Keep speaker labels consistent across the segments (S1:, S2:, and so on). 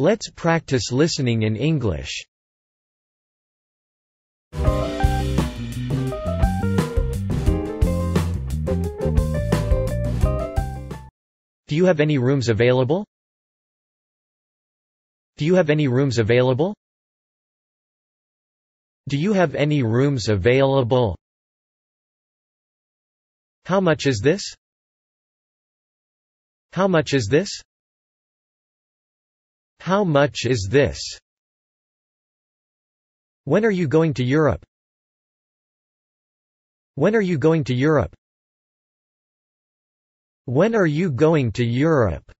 S1: Let's practice listening in English. Do you have any rooms available? Do you have any rooms available? Do you have any rooms available? How much is this? How much is this? How much is this? When are you going to Europe? When are you going to Europe? When are you going to Europe?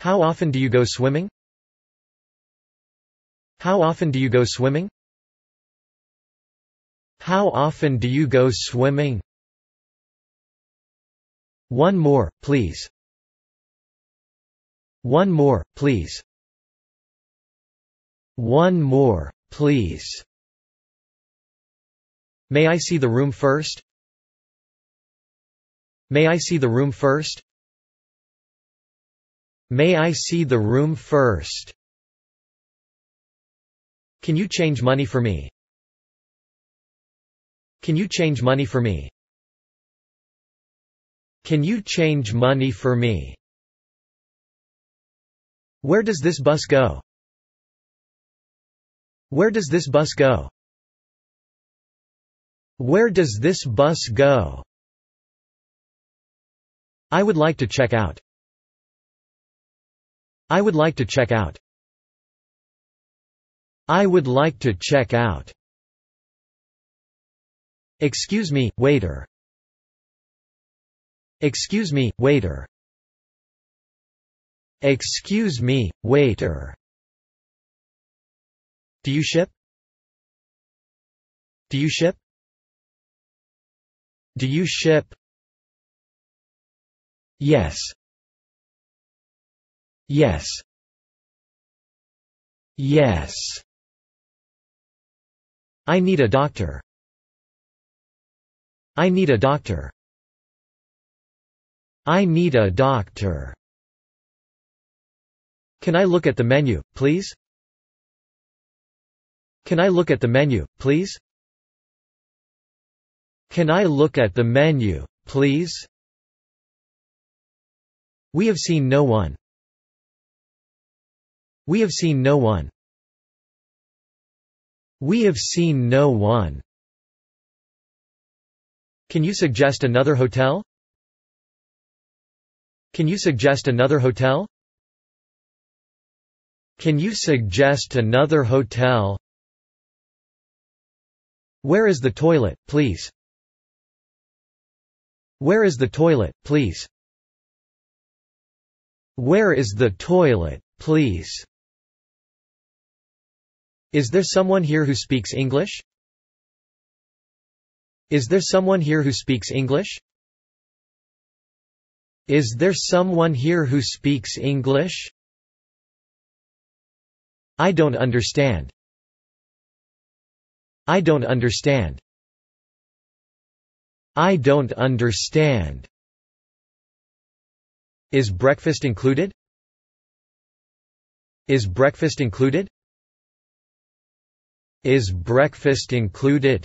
S1: How often do you go swimming? How often do you go swimming? How often do you go swimming? One more, please. One more, please. One more, please. May I see the room first? May I see the room first? May I see the room first? Can you change money for me? Can you change money for me? Can you change money for me? Where does this bus go? Where does this bus go? Where does this bus go? I would like to check out. I would like to check out. I would like to check out. Excuse me, waiter. Excuse me, waiter. Excuse me, waiter. Do you ship? Do you ship? Do you ship? Yes. Yes. Yes. I need a doctor. I need a doctor. I need a doctor. Can I look at the menu, please? Can I look at the menu, please? Can I look at the menu, please? We have seen no one. We have seen no one. We have seen no one. Can you suggest another hotel? Can you suggest another hotel? Can you suggest another hotel? Where is the toilet, please? Where is the toilet, please? Where is the toilet, please? Is there someone here who speaks English? Is there someone here who speaks English? Is there someone here who speaks English? I don't understand. I don't understand. I don't understand. Is breakfast included? Is breakfast included? Is breakfast included?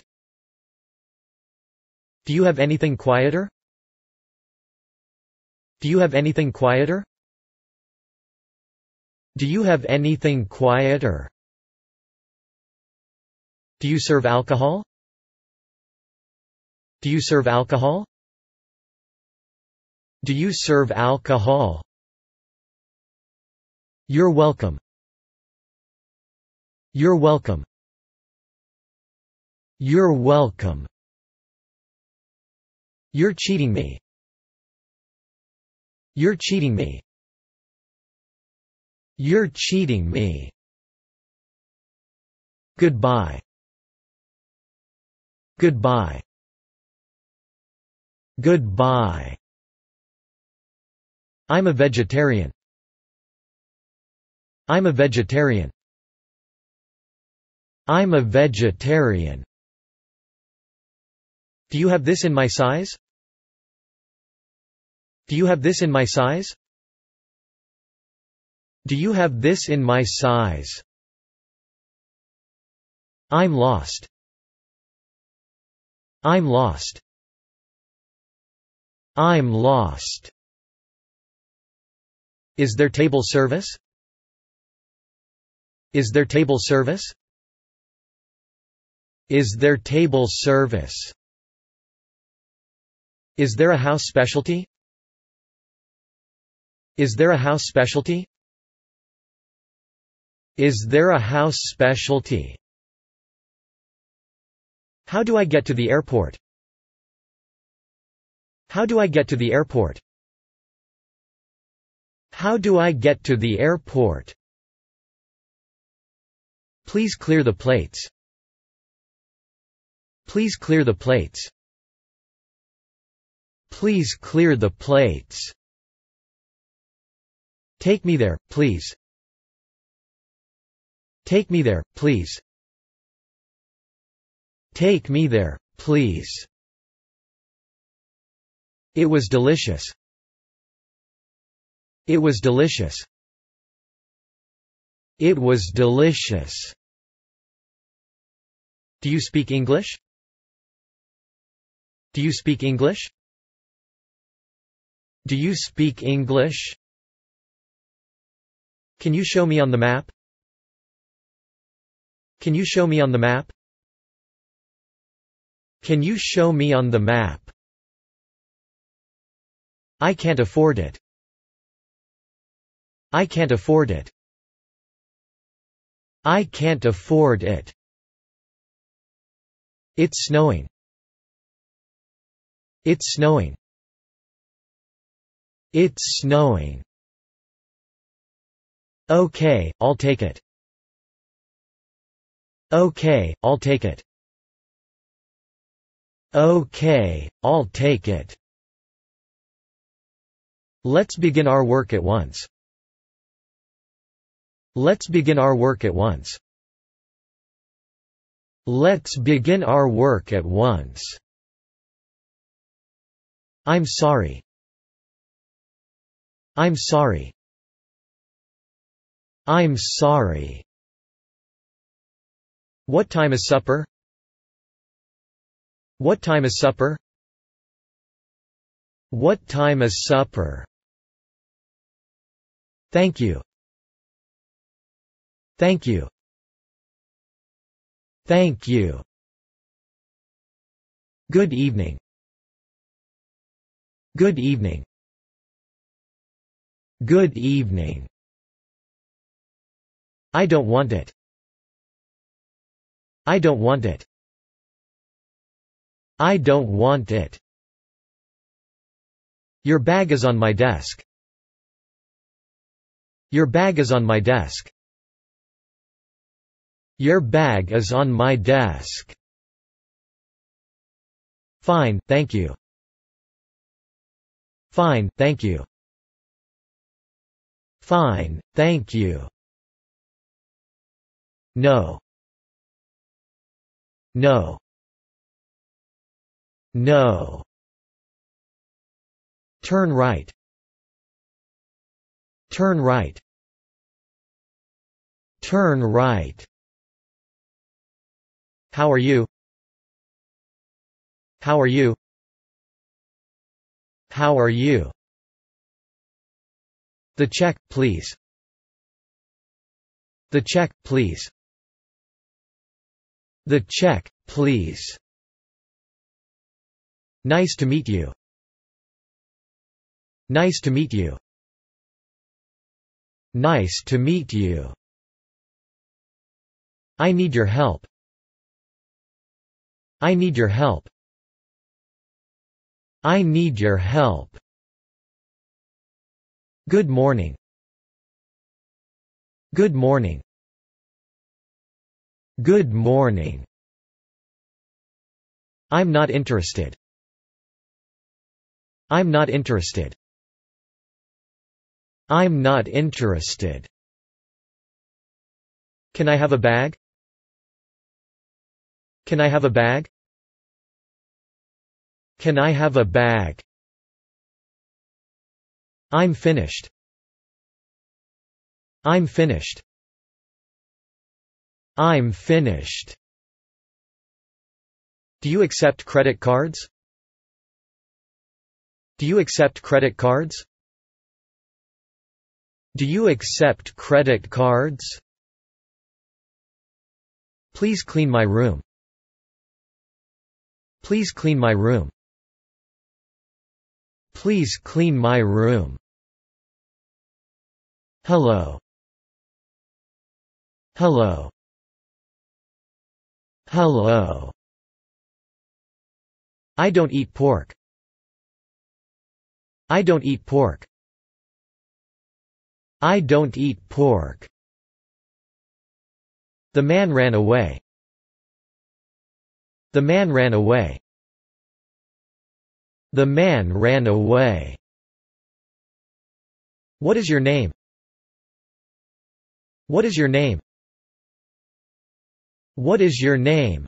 S1: Do you have anything quieter? Do you have anything quieter? Do you have anything quieter? Do you serve alcohol? Do you serve alcohol? Do you serve alcohol? You're welcome. You're welcome. You're welcome. You're cheating me. You're cheating me. You're cheating me. Goodbye. Goodbye. Goodbye. I'm a vegetarian. I'm a vegetarian. I'm a vegetarian. Do you have this in my size? Do you have this in my size? Do you have this in my size? I'm lost. I'm lost. I'm lost. Is there table service? Is there table service? Is there table service? Is there a house specialty? Is there a house specialty? Is there a house specialty? How do I get to the airport? How do I get to the airport? How do I get to the airport? Please clear the plates. Please clear the plates. Please clear the plates. Take me there, please. Take me there, please. Take me there, please. It was delicious. It was delicious. It was delicious. Do you speak English? Do you speak English? Do you speak English? Can you show me on the map? Can you show me on the map? Can you show me on the map? I can't afford it. I can't afford it. I can't afford it. It's snowing. It's snowing. It's snowing. Okay, I'll take it. Okay, I'll take it. Okay, I'll take it. Let's begin our work at once. Let's begin our work at once. Let's begin our work at once. I'm sorry. I'm sorry. I'm sorry. What time is supper? What time is supper? What time is supper? Thank you. Thank you. Thank you. Good evening. Good evening. Good evening. I don't want it. I don't want it. I don't want it. Your bag is on my desk. Your bag is on my desk. Your bag is on my desk. Fine, thank you. Fine, thank you. Fine, thank you. No. No. No. Turn right. Turn right. Turn right. How are you? How are you? How are you? The check, please. The check, please. The check, please. Nice to meet you. Nice to meet you. Nice to meet you. I need your help. I need your help. I need your help. Good morning. Good morning. Good morning. I'm not interested. I'm not interested. I'm not interested. Can I have a bag? Can I have a bag? Can I have a bag? I'm finished. I'm finished. I'm finished. Do you accept credit cards? Do you accept credit cards? Do you accept credit cards? Please clean my room. Please clean my room. Please clean my room. Hello. Hello. Hello. I don't eat pork. I don't eat pork. I don't eat pork. The man ran away. The man ran away. The man ran away. What is your name? What is your name? What is your name?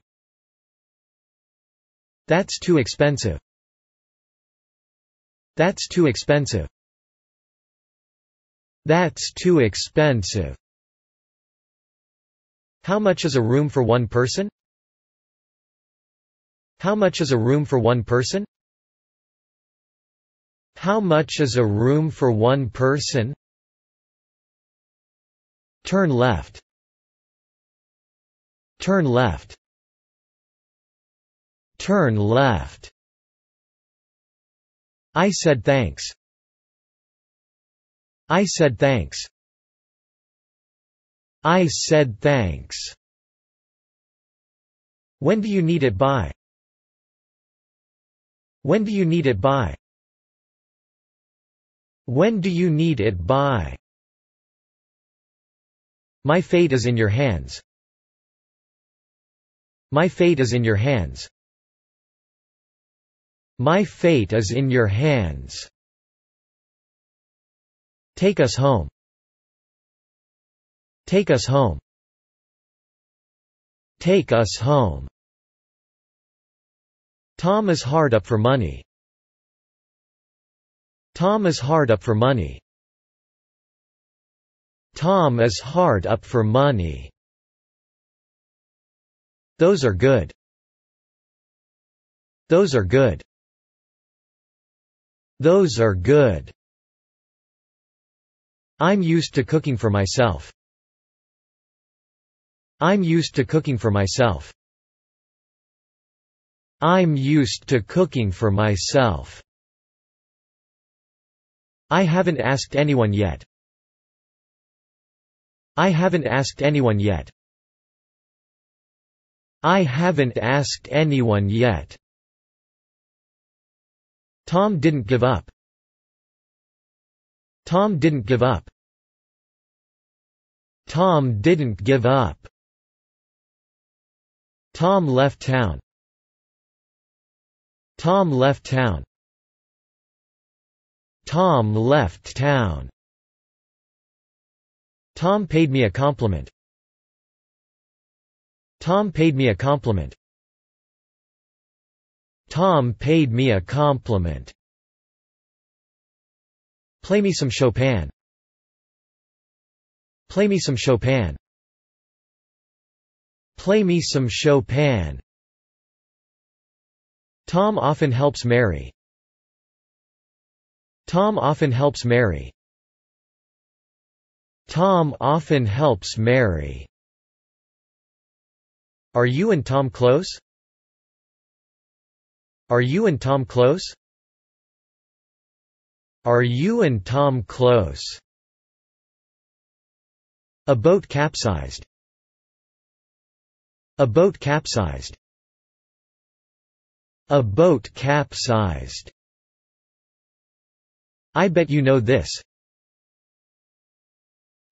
S1: That's too expensive. That's too expensive. That's too expensive. How much is a room for one person? How much is a room for one person? How much is a room for one person? Turn left. Turn left. Turn left. I said thanks. I said thanks. I said thanks. When do you need it by? When do you need it by? When do you need it by? My fate is in your hands. My fate is in your hands. My fate is in your hands. Take us home. Take us home. Take us home. Tom is hard up for money. Tom is hard up for money. Tom is hard up for money. Those are good. Those are good. Those are good. I'm used to cooking for myself. I'm used to cooking for myself. I'm used to cooking for myself. I haven't asked anyone yet. I haven't asked anyone yet. I haven't asked anyone yet. Tom didn't give up. Tom didn't give up. Tom didn't give up. Tom left town. Tom left town. Tom left town. Tom paid me a compliment. Tom paid me a compliment. Tom paid me a compliment. Play me some Chopin. Play me some Chopin. Play me some Chopin. Tom often helps Mary. Tom often helps Mary. Tom often helps Mary. Are you and Tom close? Are you and Tom close? Are you and Tom close? A boat capsized. A boat capsized. A boat capsized. I bet you know this.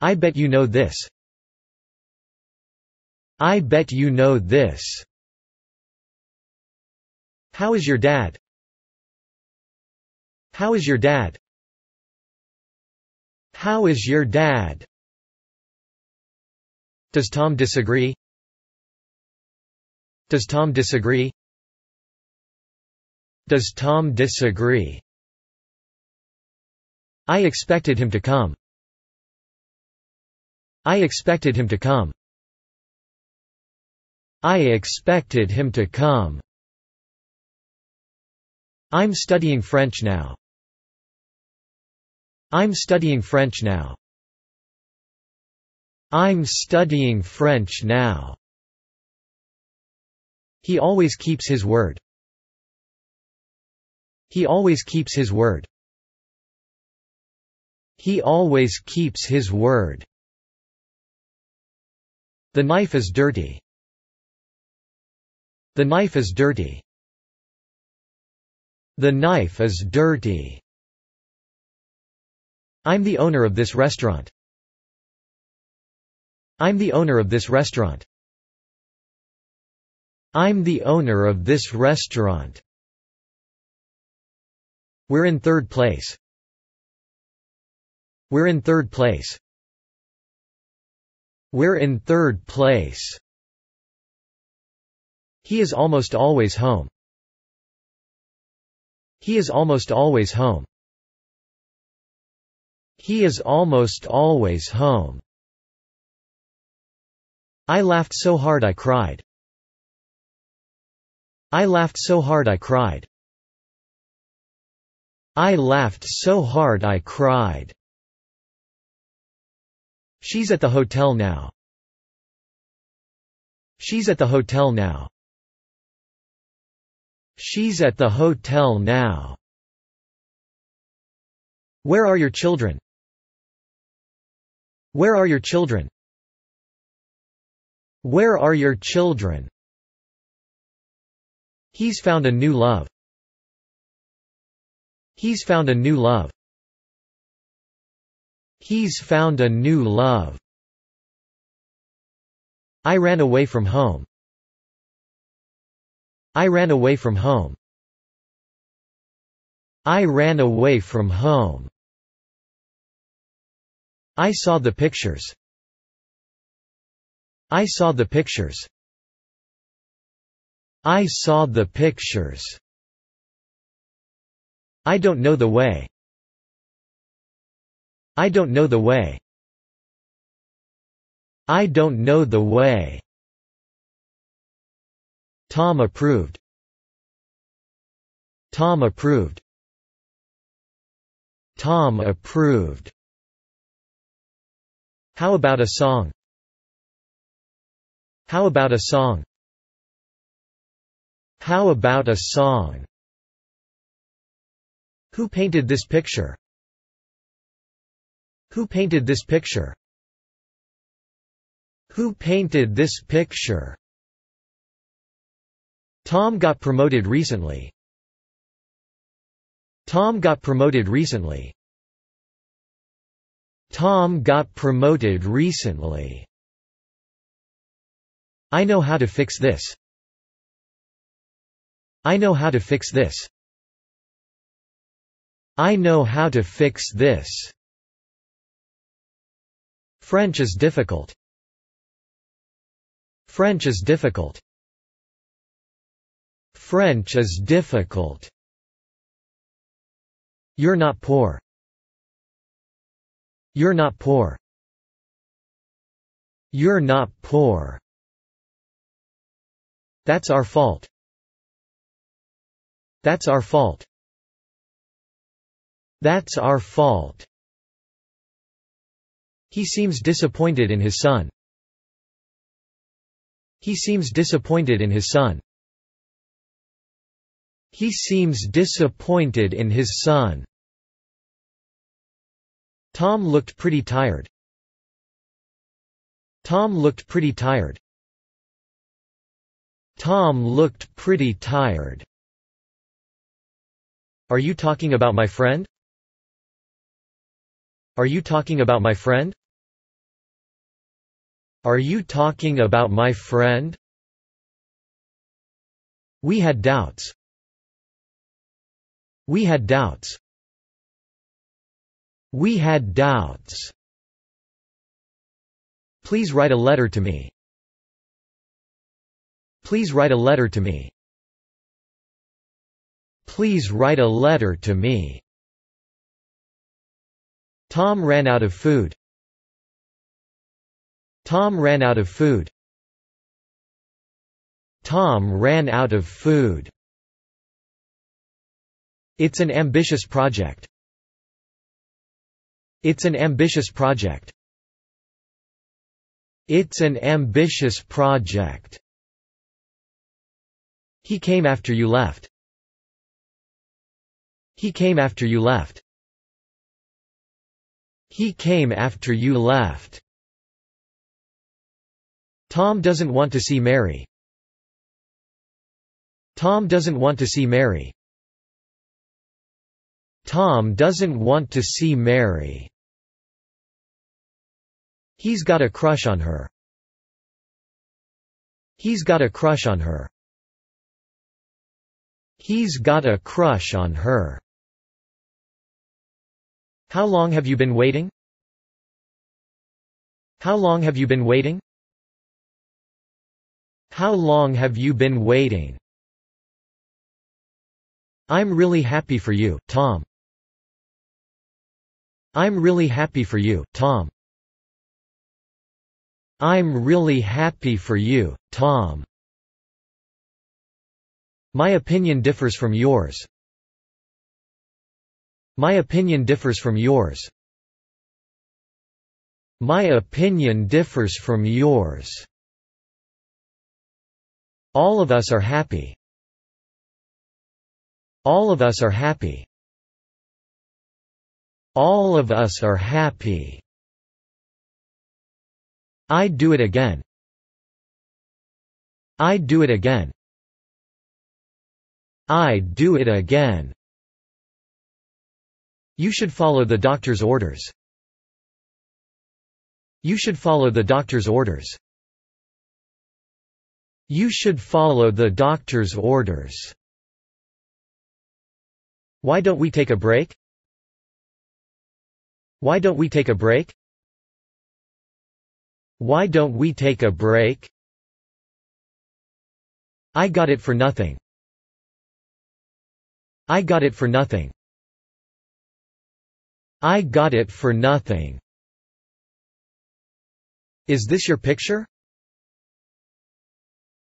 S1: I bet you know this. I bet you know this. How is your dad? How is your dad? How is your dad? Does Tom disagree? Does Tom disagree? Does Tom disagree? I expected him to come. I expected him to come. I expected him to come. I'm studying French now. I'm studying French now. I'm studying French now. He always keeps his word. He always keeps his word. He always keeps his word. The knife is dirty. The knife is dirty. The knife is dirty. I'm the owner of this restaurant. I'm the owner of this restaurant. I'm the owner of this restaurant. We're in third place. We're in third place. We're in third place. He is almost always home. He is almost always home. He is almost always home. I laughed so hard I cried. I laughed so hard I cried. I laughed so hard I cried. She's at the hotel now. She's at the hotel now. She's at the hotel now. Where are your children? Where are your children? Where are your children? He's found a new love. He's found a new love. He's found a new love. I ran away from home. I ran away from home. I ran away from home. I saw the pictures. I saw the pictures. I saw the pictures. I don't know the way. I don't know the way. I don't know the way. Tom approved. Tom approved. Tom approved. How about a song? How about a song? How about a song? Who painted this picture? Who painted this picture? Who painted this picture? Tom got promoted recently. Tom got promoted recently. Tom got promoted recently. I know how to fix this. I know how to fix this. I know how to fix this. French is difficult. French is difficult. French is difficult. You're not poor. You're not poor. You're not poor. That's our fault. That's our fault. That's our fault. He seems disappointed in his son. He seems disappointed in his son. He seems disappointed in his son. Tom looked pretty tired. Tom looked pretty tired. Tom looked pretty tired. Are you talking about my friend? Are you talking about my friend? Are you talking about my friend? We had doubts. We had doubts. We had doubts. Please write a letter to me. Please write a letter to me. Please write a letter to me. Tom ran out of food. Tom ran out of food. Tom ran out of food. It's an ambitious project. It's an ambitious project. It's an ambitious project. He came after you left. He came after you left. He came after you left. Tom doesn't want to see Mary. Tom doesn't want to see Mary. Tom doesn't want to see Mary. He's got a crush on her. He's got a crush on her. He's got a crush on her. How long have you been waiting? How long have you been waiting? How long have you been waiting? I'm really happy for you, Tom. I'm really happy for you, Tom. I'm really happy for you, Tom. My opinion differs from yours. My opinion differs from yours. My opinion differs from yours. All of us are happy. All of us are happy. All of us are happy. I'd do it again. I'd do it again. I'd do it again. You should follow the doctor's orders. You should follow the doctor's orders. You should follow the doctor's orders. Why don't we take a break? Why don't we take a break? Why don't we take a break? I got it for nothing. I got it for nothing. I got it for nothing. Is this your picture?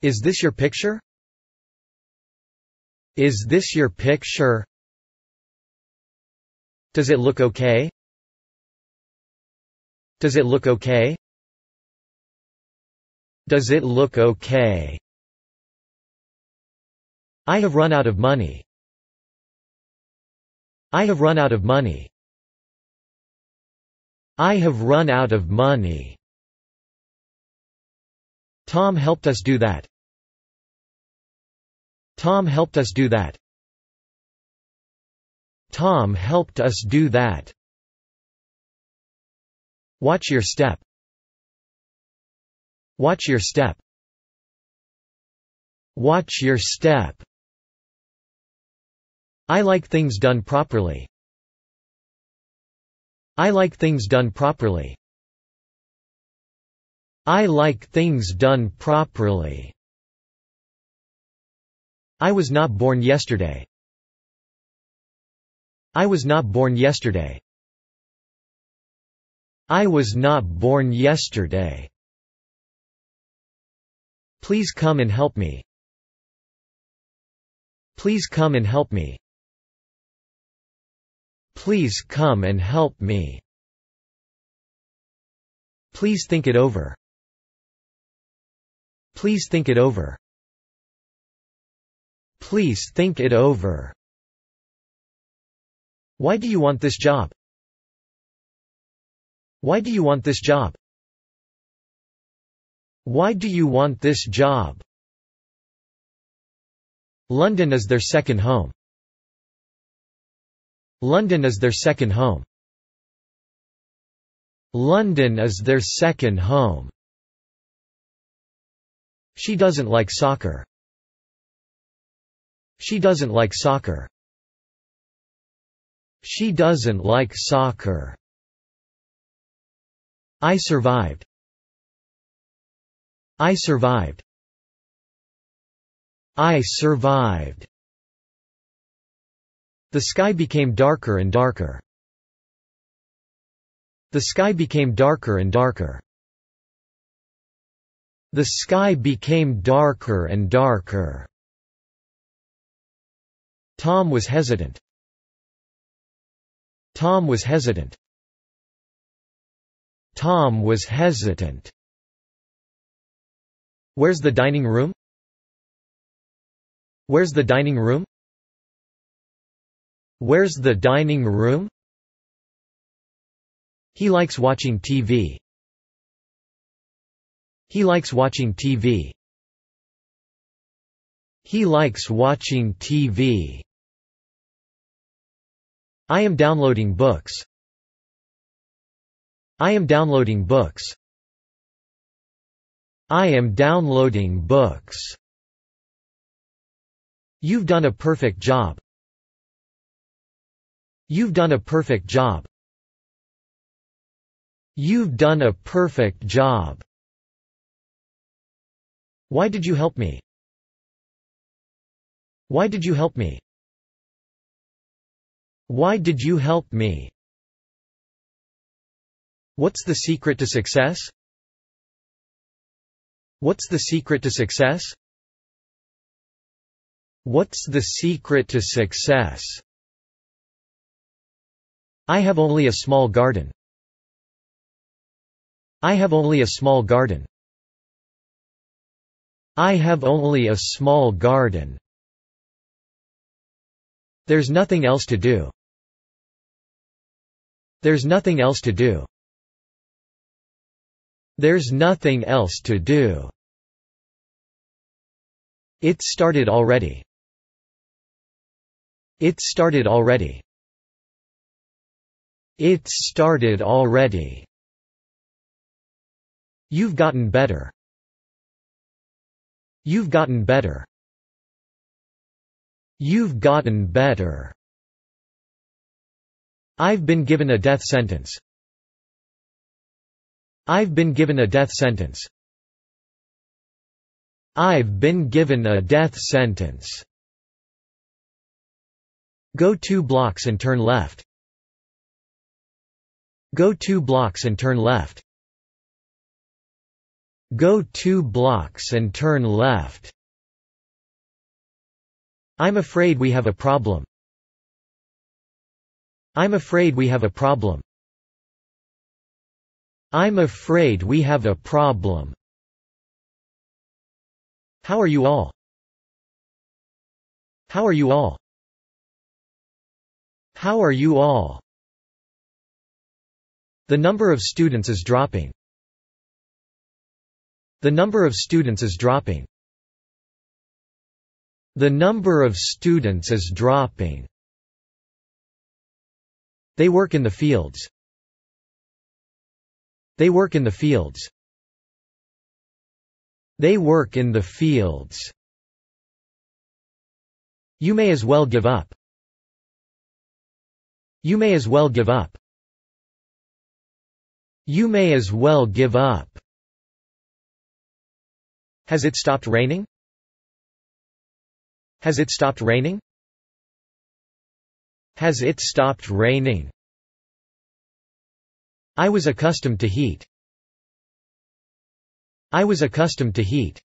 S1: Is this your picture? Is this your picture? Does it look okay? Does it look okay? Does it look okay? I have run out of money. I have run out of money. I have run out of money. Tom helped us do that. Tom helped us do that. Tom helped us do that. Watch your step. Watch your step. Watch your step. I like things done properly. I like things done properly. I like things done properly. I was not born yesterday. I was not born yesterday. I was not born yesterday. Please come and help me. Please come and help me. Please come and help me. Please think it over. Please think it over. Please think it over. Why do you want this job? Why do you want this job? Why do you want this job? London is their second home. London is their second home. London is their second home. She doesn't like soccer. She doesn't like soccer. She doesn't like soccer. I survived. I survived. I survived. The sky became darker and darker. The sky became darker and darker. The sky became darker and darker. Tom was hesitant. Tom was hesitant. Tom was hesitant. Where's the dining room? Where's the dining room? Where's the dining room? He likes watching TV. He likes watching TV. He likes watching TV. I am downloading books. I am downloading books. I am downloading books. You've done a perfect job. You've done a perfect job. You've done a perfect job. Why did you help me? Why did you help me? Why did you help me? What's the secret to success? What's the secret to success? What's the secret to success? I have only a small garden. I have only a small garden. I have only a small garden. There's nothing else to do. There's nothing else to do. There's nothing else to do. It started already. It started already. It started already. You've gotten better. You've gotten better. You've gotten better. I've been given a death sentence. I've been given a death sentence. I've been given a death sentence. Go two blocks and turn left. Go two blocks and turn left. Go two blocks and turn left. I'm afraid we have a problem. I'm afraid we have a problem. I'm afraid we have a problem. How are you all? How are you all? How are you all? The number of students is dropping. The number of students is dropping. The number of students is dropping. They work in the fields. They work in the fields. They work in the fields. You may as well give up. You may as well give up. You may as well give up. Has it stopped raining? Has it stopped raining? Has it stopped raining? I was accustomed to heat. I was accustomed to heat.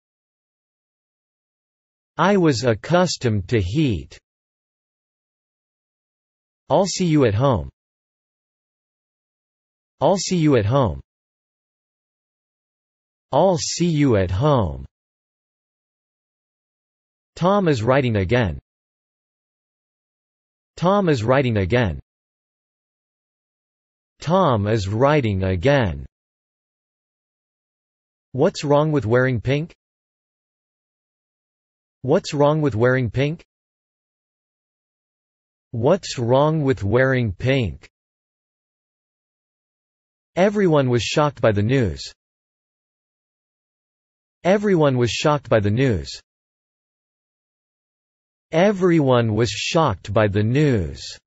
S1: I was accustomed to heat. I'll see you at home. I'll see you at home. I'll see you at home. Tom is writing again. Tom is writing again. Tom is writing again. What's wrong with wearing pink? What's wrong with wearing pink? What's wrong with wearing pink? Everyone was shocked by the news. Everyone was shocked by the news. Everyone was shocked by the news.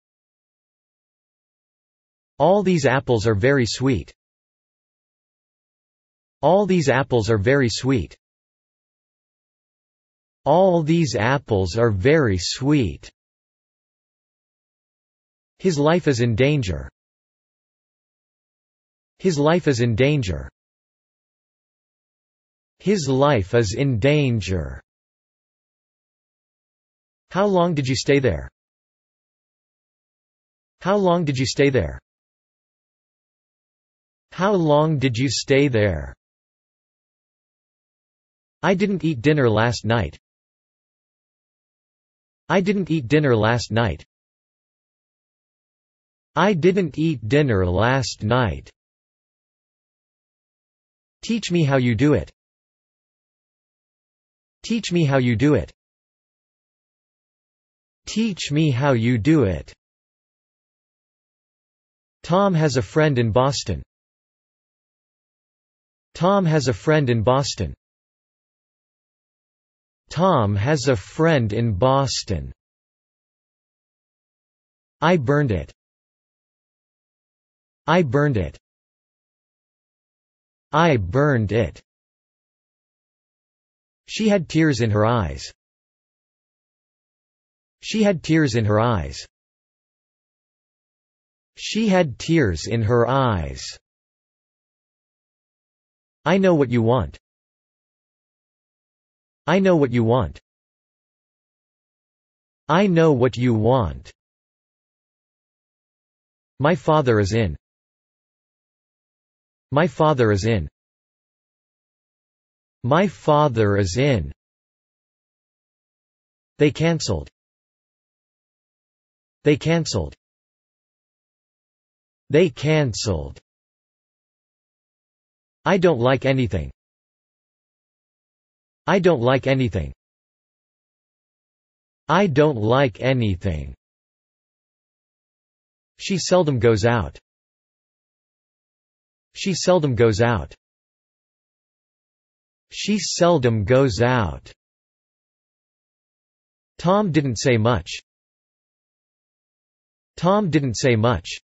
S1: All these apples are very sweet. All these apples are very sweet. All these apples are very sweet. His life is in danger. His life is in danger. His life is in danger. How long did you stay there? How long did you stay there? How long did you stay there? I didn't eat dinner last night. I didn't eat dinner last night. I didn't eat dinner last night. Teach me how you do it. Teach me how you do it. Teach me how you do it. Tom has a friend in Boston. Tom has a friend in Boston. Tom has a friend in Boston. I burned it. I burned it. I burned it. She had tears in her eyes. She had tears in her eyes. She had tears in her eyes. I know what you want. I know what you want. I know what you want. My father is in. My father is in. My father is in. They cancelled. They cancelled. They cancelled. I don't like anything. I don't like anything. I don't like anything. She seldom goes out. She seldom goes out. She seldom goes out. Tom didn't say much. Tom didn't say much.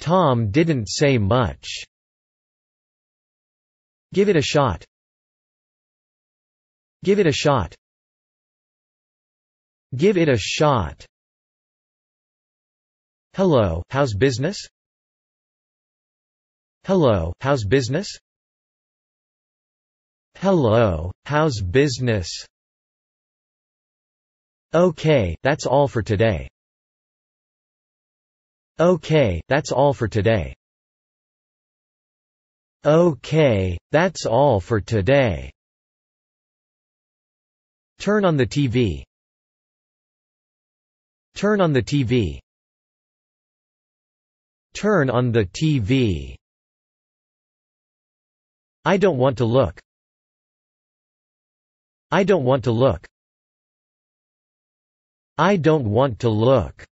S1: Tom didn't say much. Give it a shot. Give it a shot. Give it a shot. Hello, how's business? Hello, how's business? Hello, how's business? Okay, that's all for today. Okay, that's all for today. Okay, that's all for today. Turn on the TV. Turn on the TV. Turn on the TV. I don't want to look. I don't want to look. I don't want to look.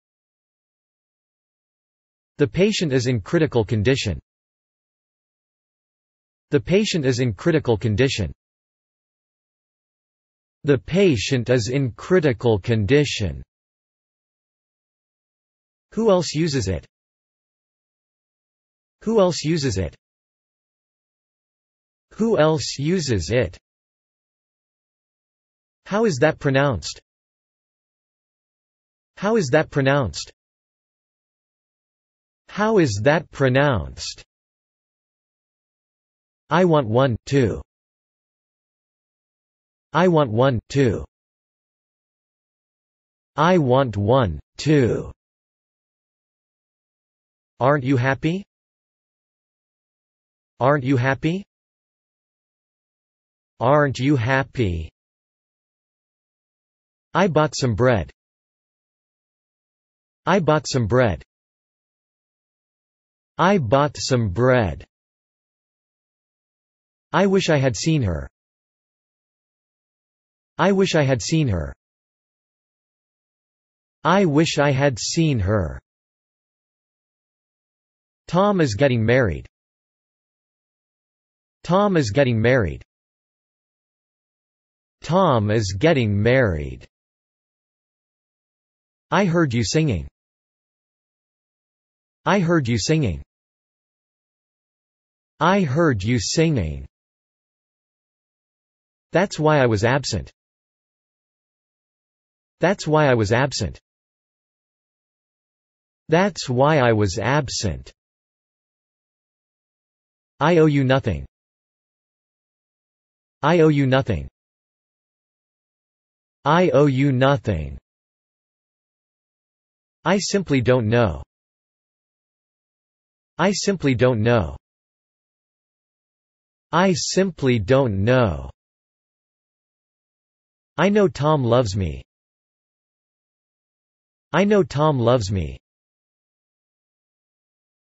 S1: The patient is in critical condition. The patient is in critical condition. The patient is in critical condition. Who else uses it? Who else uses it? Who else uses it? How is that pronounced? How is that pronounced? How is that pronounced? I want one, two. I want one, two. I want one, 2 Aren't you happy? Aren't you happy? Aren't you happy? I bought some bread. I bought some bread. I bought some bread. I wish I had seen her. I wish I had seen her. I wish I had seen her. Tom is getting married. Tom is getting married. Tom is getting married. I heard you singing. I heard you singing. I heard you singing. That's why I was absent. That's why I was absent. That's why I was absent. I owe you nothing. I owe you nothing. I owe you nothing. I simply don't know. I simply don't know. I simply don't know. I know Tom loves me. I know Tom loves me.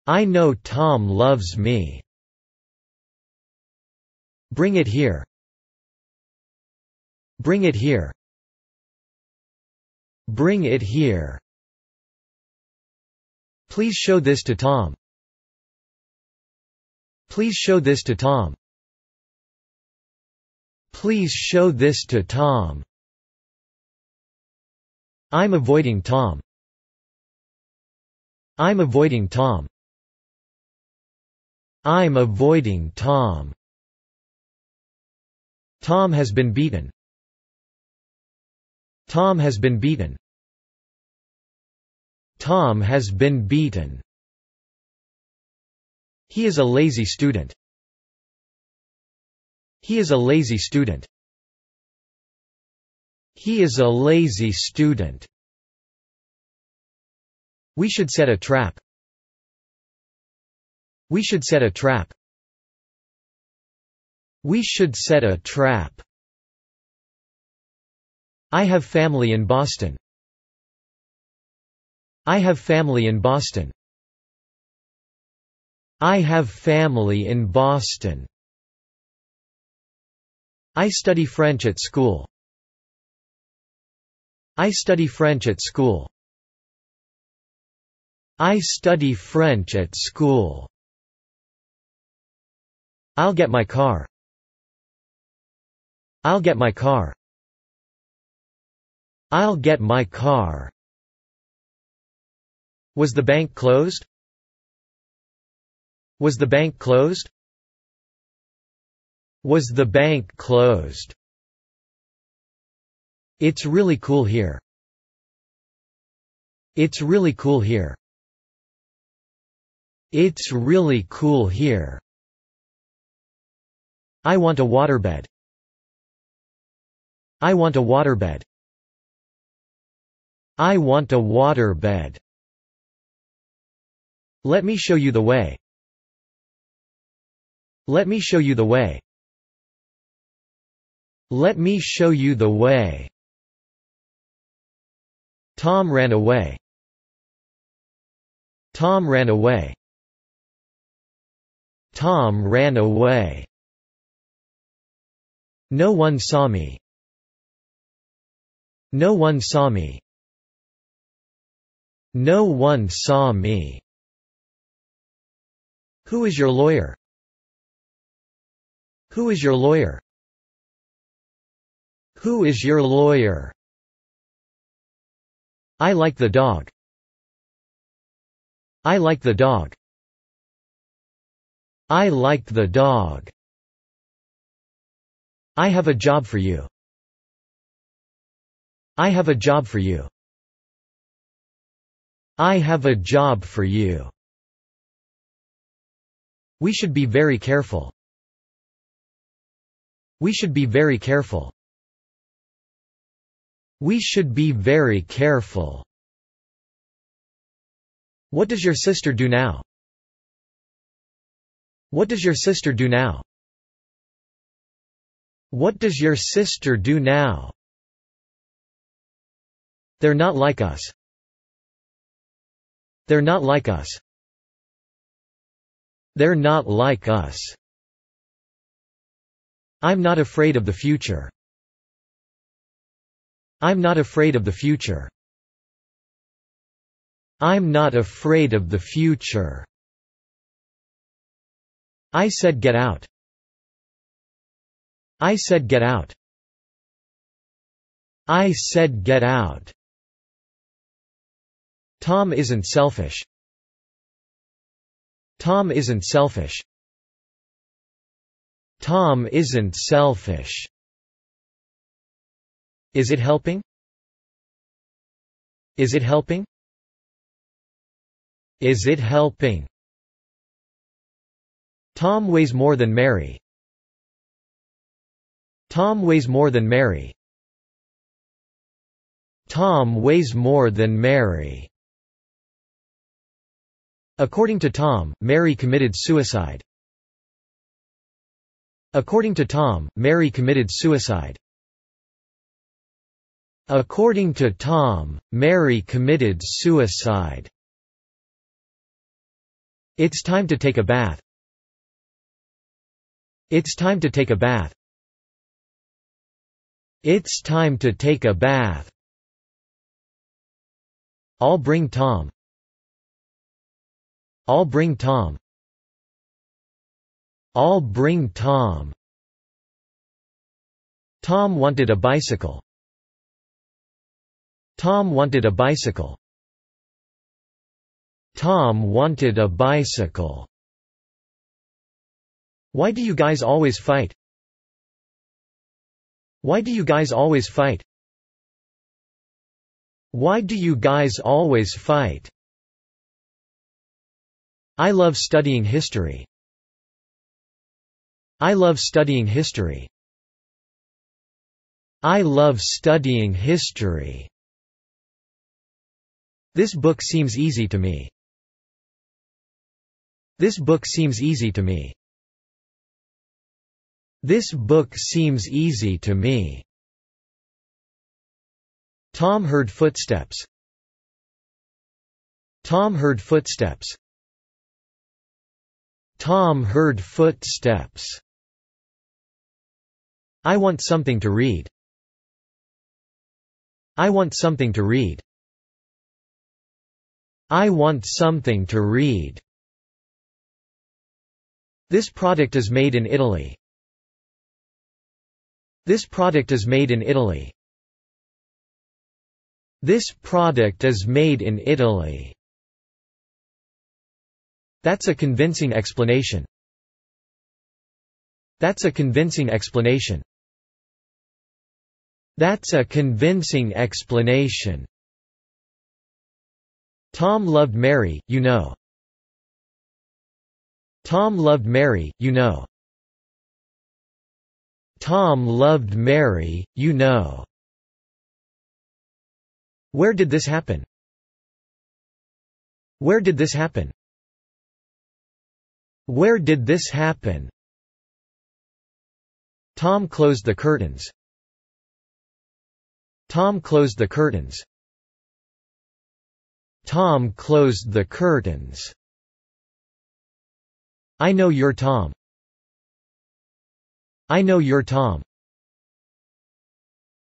S1: I know Tom loves me. Bring it here. Bring it here. Bring it here. Please show this to Tom. Please show this to Tom. Please show this to Tom. I'm avoiding Tom. I'm avoiding Tom. I'm avoiding Tom. Tom has been beaten. Tom has been beaten. Tom has been beaten. He is a lazy student. He is a lazy student. He is a lazy student. We should set a trap. We should set a trap. We should set a trap. I have family in Boston. I have family in Boston. I have family in Boston. I study French at school. I study French at school. I study French at school. I'll get my car. I'll get my car. I'll get my car. Was the bank closed? Was the bank closed? Was the bank closed? It's really cool here. It's really cool here. It's really cool here. I want a waterbed. I want a waterbed. I want a waterbed. Let me show you the way. Let me show you the way. Let me show you the way. Tom ran away. Tom ran away. Tom ran away. No one saw me. No one saw me. No one saw me. Who is your lawyer? Who is your lawyer? Who is your lawyer? I like the dog. I like the dog. I liked the dog. I have a job for you. I have a job for you. I have a job for you. We should be very careful. We should be very careful. We should be very careful. What does your sister do now? What does your sister do now? What does your sister do now? They're not like us. They're not like us. They're not like us. I'm not afraid of the future. I'm not afraid of the future. I'm not afraid of the future. I said get out. I said get out. I said get out. Tom isn't selfish. Tom isn't selfish. Tom isn't selfish. Is it helping? Is it helping? Is it helping? Tom weighs more than Mary. Tom weighs more than Mary. Tom weighs more than Mary. According to Tom, Mary committed suicide. According to Tom, Mary committed suicide. According to Tom, Mary committed suicide. It's time to take a bath. It's time to take a bath. It's time to take a bath. I'll bring Tom. I'll bring Tom. I'll bring Tom. Tom wanted a bicycle. Tom wanted a bicycle. Tom wanted a bicycle. Why do you guys always fight? Why do you guys always fight? Why do you guys always fight? I love studying history. I love studying history. I love studying history. This book seems easy to me. This book seems easy to me. This book seems easy to me. Tom heard footsteps. Tom heard footsteps. Tom heard footsteps. I want something to read. I want something to read. I want something to read. This product is made in Italy. This product is made in Italy. This product is made in Italy. That's a convincing explanation. That's a convincing explanation. That's a convincing explanation. Tom loved Mary, you know. Tom loved Mary, you know. Tom loved Mary, you know. Where did this happen? Where did this happen? Where did this happen? Tom closed the curtains. Tom closed the curtains. Tom closed the curtains. I know you're Tom. I know you're Tom.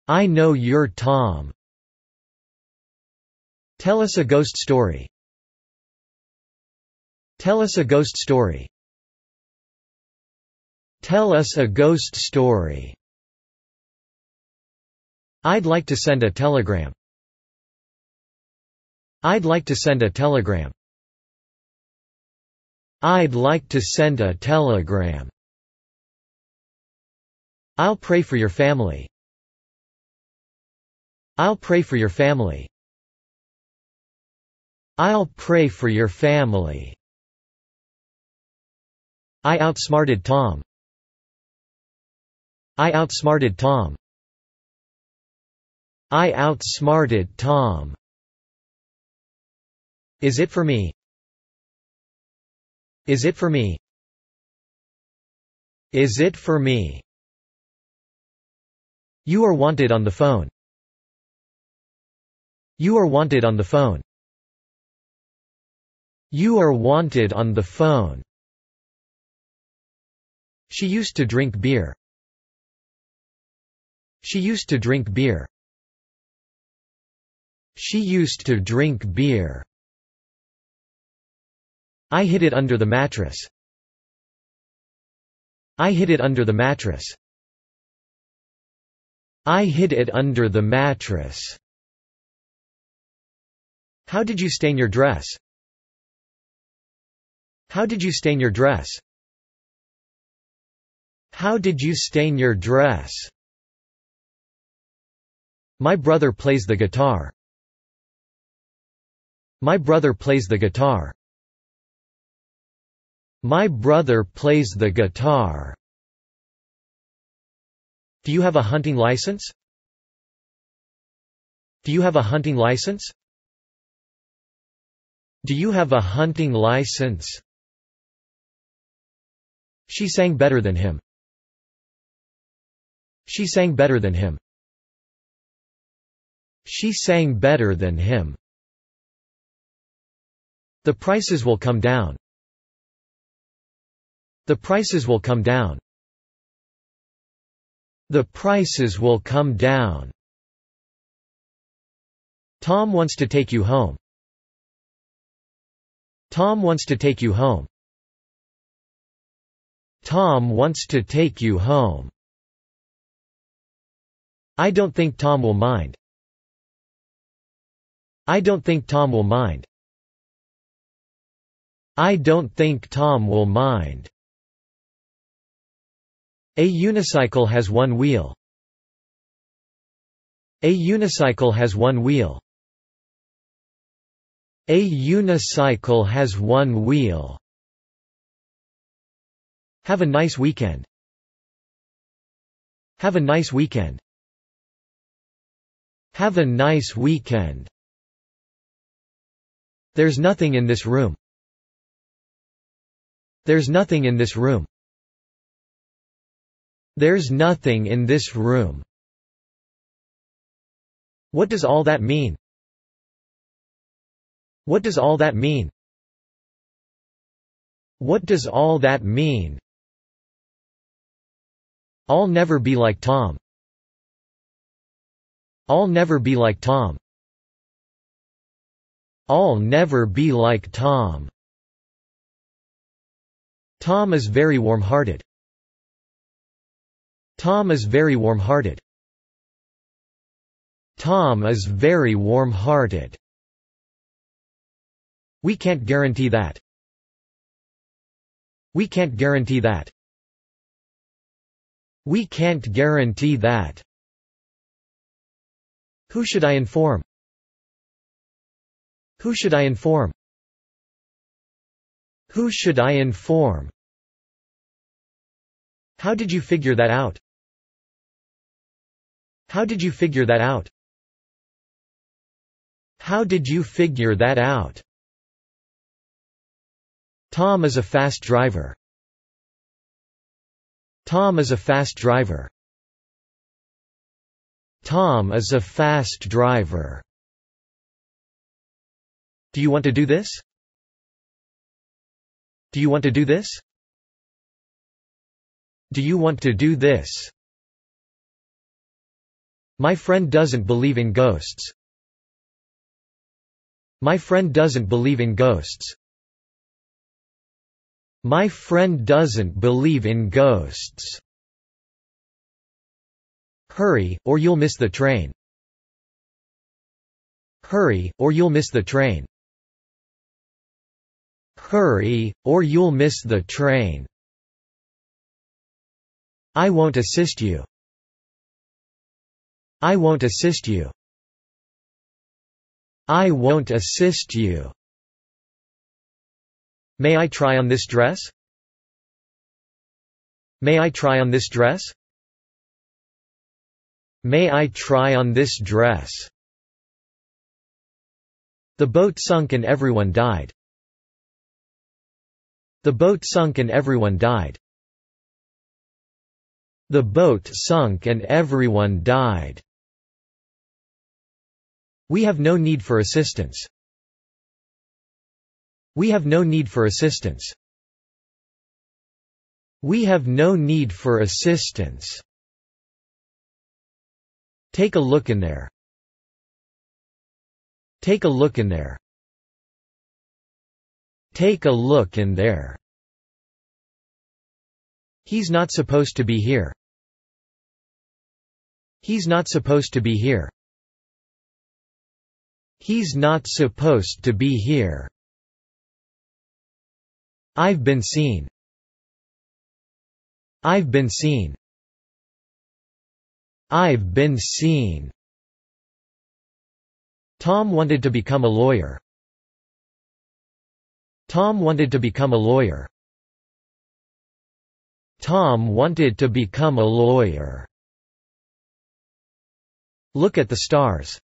S1: I know you're Tom. Tell us a ghost story. Tell us a ghost story. Tell us a ghost story. I'd like to send a telegram. I'd like to send a telegram. I'd like to send a telegram. I'll pray for your family. I'll pray for your family. I'll pray for your family. I outsmarted Tom. I outsmarted Tom. I outsmarted Tom. Is it for me? Is it for me? Is it for me? You are wanted on the phone. You are wanted on the phone. You are wanted on the phone. She used to drink beer. She used to drink beer. She used to drink beer. I hid it under the mattress. I hid it under the mattress. I hid it under the mattress. How did you stain your dress? How did you stain your dress? How did you stain your dress? My brother plays the guitar. My brother plays the guitar. My brother plays the guitar. Do you have a hunting license? Do you have a hunting license? Do you have a hunting license? She sang better than him. She sang better than him. She sang better than him. The prices will come down. The prices will come down. The prices will come down. Tom wants to take you home. Tom wants to take you home. Tom wants to take you home. I don't think Tom will mind. I don't think Tom will mind. I don't think Tom will mind. A unicycle has one wheel. A unicycle has one wheel. A unicycle has one wheel. Have a nice weekend. Have a nice weekend. Have a nice weekend. There's nothing in this room. There's nothing in this room. There's nothing in this room. What does all that mean? What does all that mean? What does all that mean? I'll never be like Tom. I'll never be like Tom. I'll never be like Tom. Tom is very warm-hearted. Tom is very warm-hearted. Tom is very warm-hearted. We can't guarantee that. We can't guarantee that. We can't guarantee that. Who should I inform? Who should I inform? Who should I inform? How did you figure that out? How did you figure that out? How did you figure that out? Tom is a fast driver. Tom is a fast driver. Tom is a fast driver. Do you want to do this? Do you want to do this? Do you want to do this? My friend doesn't believe in ghosts. My friend doesn't believe in ghosts. My friend doesn't believe in ghosts. Hurry, or you'll miss the train. Hurry, or you'll miss the train. Hurry, or you'll miss the train. I won't assist you. I won't assist you. I won't assist you. May I try on this dress? May I try on this dress? May I try on this dress? The boat sunk and everyone died. The boat sunk and everyone died. The boat sunk and everyone died. We have no need for assistance. We have no need for assistance. We have no need for assistance. Take a look in there. Take a look in there. Take a look in there. He's not supposed to be here. He's not supposed to be here. He's not supposed to be here. I've been seen. I've been seen. I've been seen. Tom wanted to become a lawyer. Tom wanted to become a lawyer. Tom wanted to become a lawyer. Look at the stars.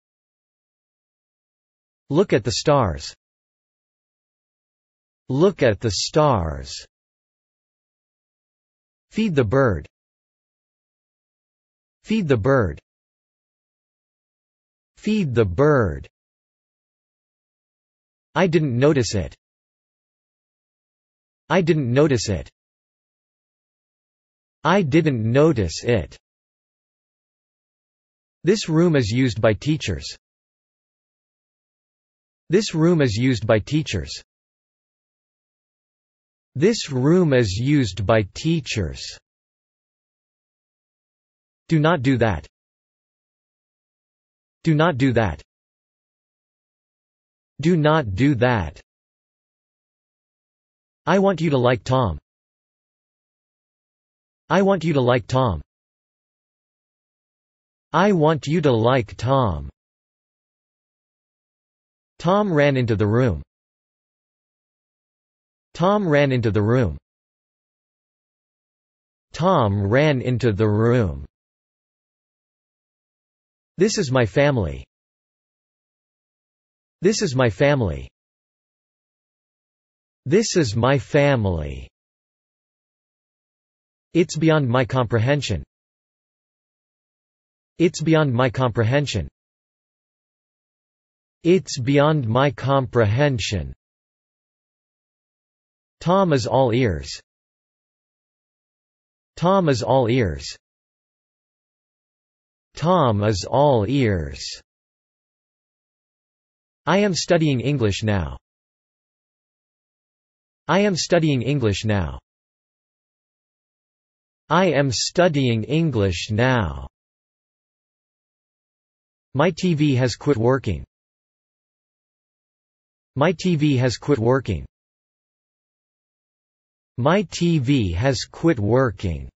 S1: Look at the stars. Look at the stars. Feed the bird. Feed the bird. Feed the bird. I didn't notice it. I didn't notice it. I didn't notice it. This room is used by teachers. This room is used by teachers. This room is used by teachers. Do not do that. Do not do that. Do not do that. I want you to like Tom. I want you to like Tom. I want you to like Tom. Tom ran into the room. Tom ran into the room. Tom ran into the room. This is my family. This is my family. This is my family. It's beyond my comprehension. It's beyond my comprehension. It's beyond my comprehension. Tom is all ears. Tom is all ears. Tom is all ears. I am studying English now. I am studying English now. I am studying English now. My TV has quit working. My TV has quit working. My TV has quit working.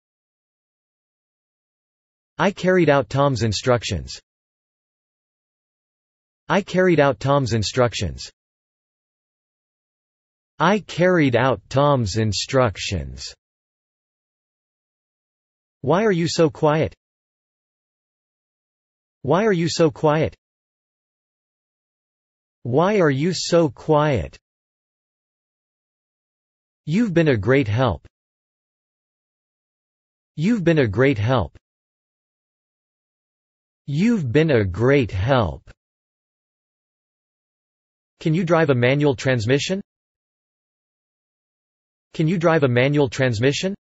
S1: I carried out Tom's instructions. I carried out Tom's instructions. I carried out Tom's instructions. Why are you so quiet? Why are you so quiet? Why are you so quiet? You've been a great help. You've been a great help. You've been a great help. Can you drive a manual transmission? Can you drive a manual transmission?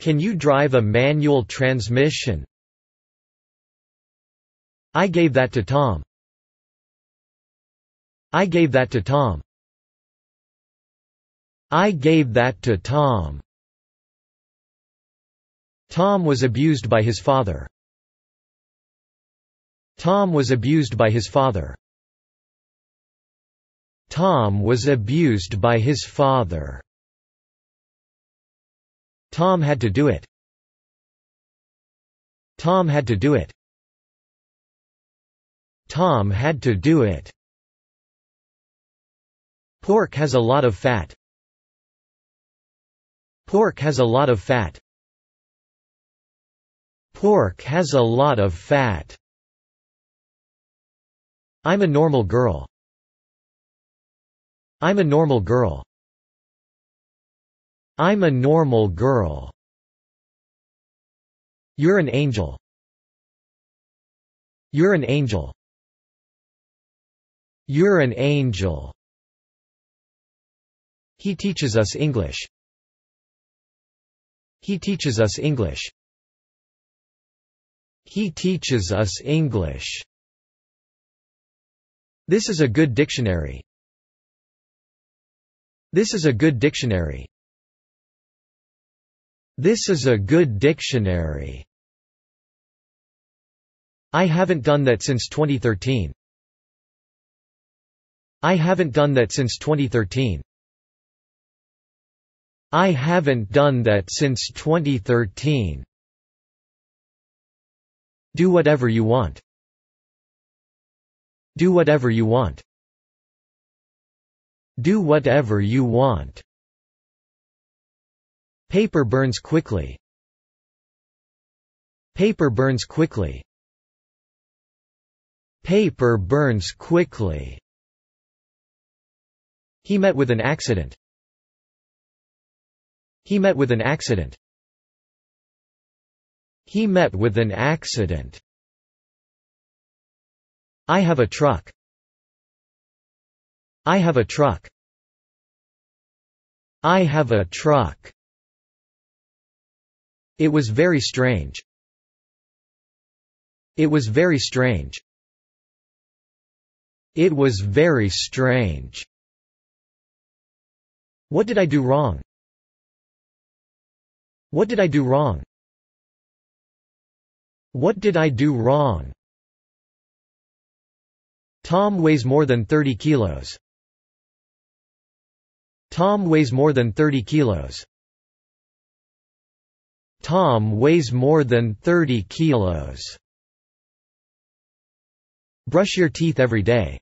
S1: Can you drive a manual transmission? I gave that to Tom. I gave that to Tom. I gave that to Tom. Tom was abused by his father. Tom was abused by his father. Tom was abused by his father. Tom had to do it. Tom had to do it. Tom had to do it. Pork has a lot of fat. Pork has a lot of fat. Pork has a lot of fat. I'm a normal girl. I'm a normal girl. I'm a normal girl. You're an angel. You're an angel. You're an angel. He teaches us English. He teaches us English. He teaches us English. This is a good dictionary. This is a good dictionary. This is a good dictionary. I haven't done that since 2013. I haven't done that since 2013. I haven't done that since 2013. Do whatever you want. Do whatever you want. Do whatever you want. Paper burns quickly. Paper burns quickly. Paper burns quickly. He met with an accident. He met with an accident. He met with an accident. I have a truck. I have a truck. I have a truck. It was very strange. It was very strange. It was very strange. What did I do wrong? What did I do wrong? What did I do wrong? Tom weighs more than 30 kilos. Tom weighs more than 30 kilos. Tom weighs more than 30 kilos. Brush your teeth every day.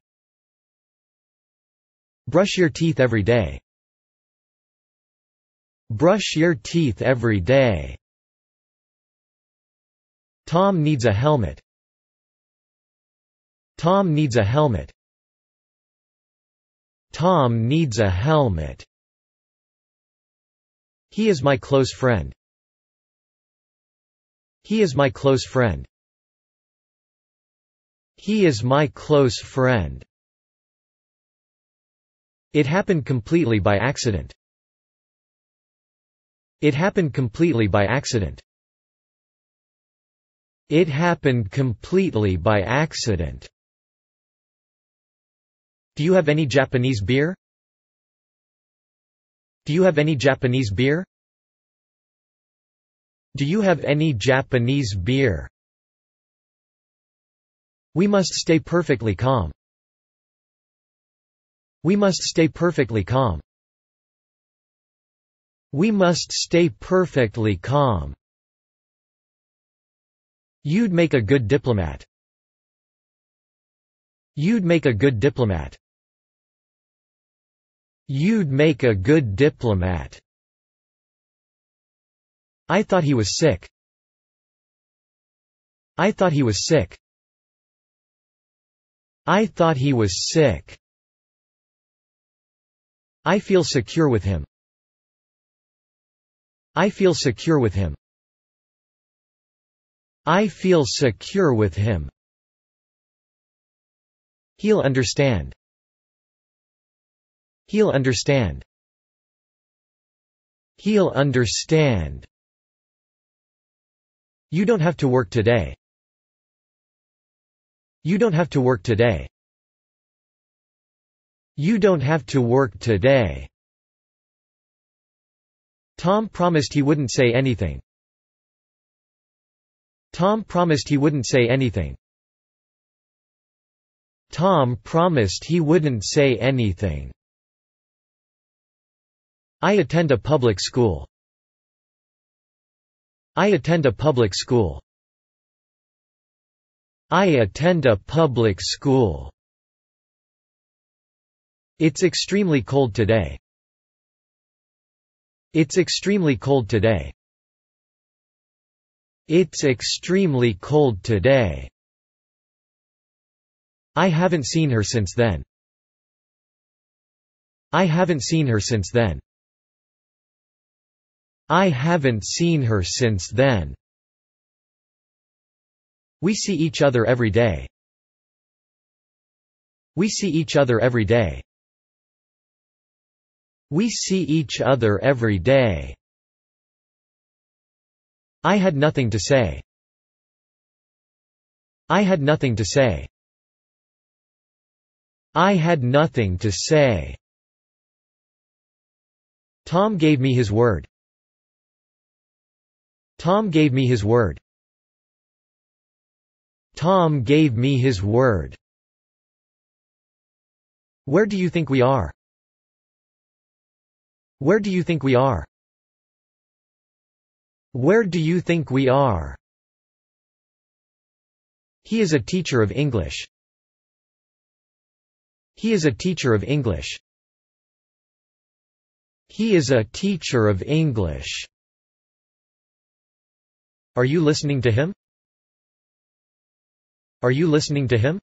S1: Brush your teeth every day. Brush your teeth every day. Tom needs a helmet. Tom needs a helmet. Tom needs a helmet. He is my close friend. He is my close friend. He is my close friend. It happened completely by accident. It happened completely by accident. It happened completely by accident. Do you have any Japanese beer? Do you have any Japanese beer? Do you have any Japanese beer? We must stay perfectly calm. We must stay perfectly calm. We must stay perfectly calm. You'd make a good diplomat. You'd make a good diplomat. You'd make a good diplomat. I thought he was sick. I thought he was sick. I thought he was sick. I feel secure with him. I feel secure with him. I feel secure with him. He'll understand. He'll understand. He'll understand. You don't have to work today. You don't have to work today. You don't have to work today. Tom promised he wouldn't say anything. Tom promised he wouldn't say anything. Tom promised he wouldn't say anything. I attend a public school. I attend a public school. I attend a public school. It's extremely cold today. It's extremely cold today. It's extremely cold today. I haven't seen her since then. I haven't seen her since then. I haven't seen her since then. We see each other every day. We see each other every day. We see each other every day. I had nothing to say. I had nothing to say. I had nothing to say. Tom gave me his word. Tom gave me his word. Tom gave me his word. Where do you think we are? Where do you think we are? Where do you think we are? He is a teacher of English. He is a teacher of English. He is a teacher of English. Are you listening to him? Are you listening to him?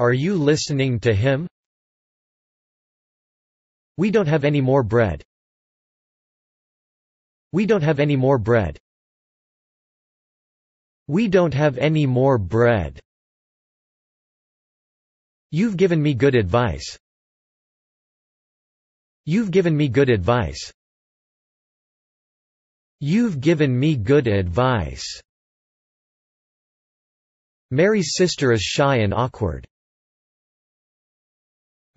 S1: Are you listening to him? We don't have any more bread. We don't have any more bread. We don't have any more bread. You've given me good advice. You've given me good advice. You've given me good advice. Mary's sister is shy and awkward.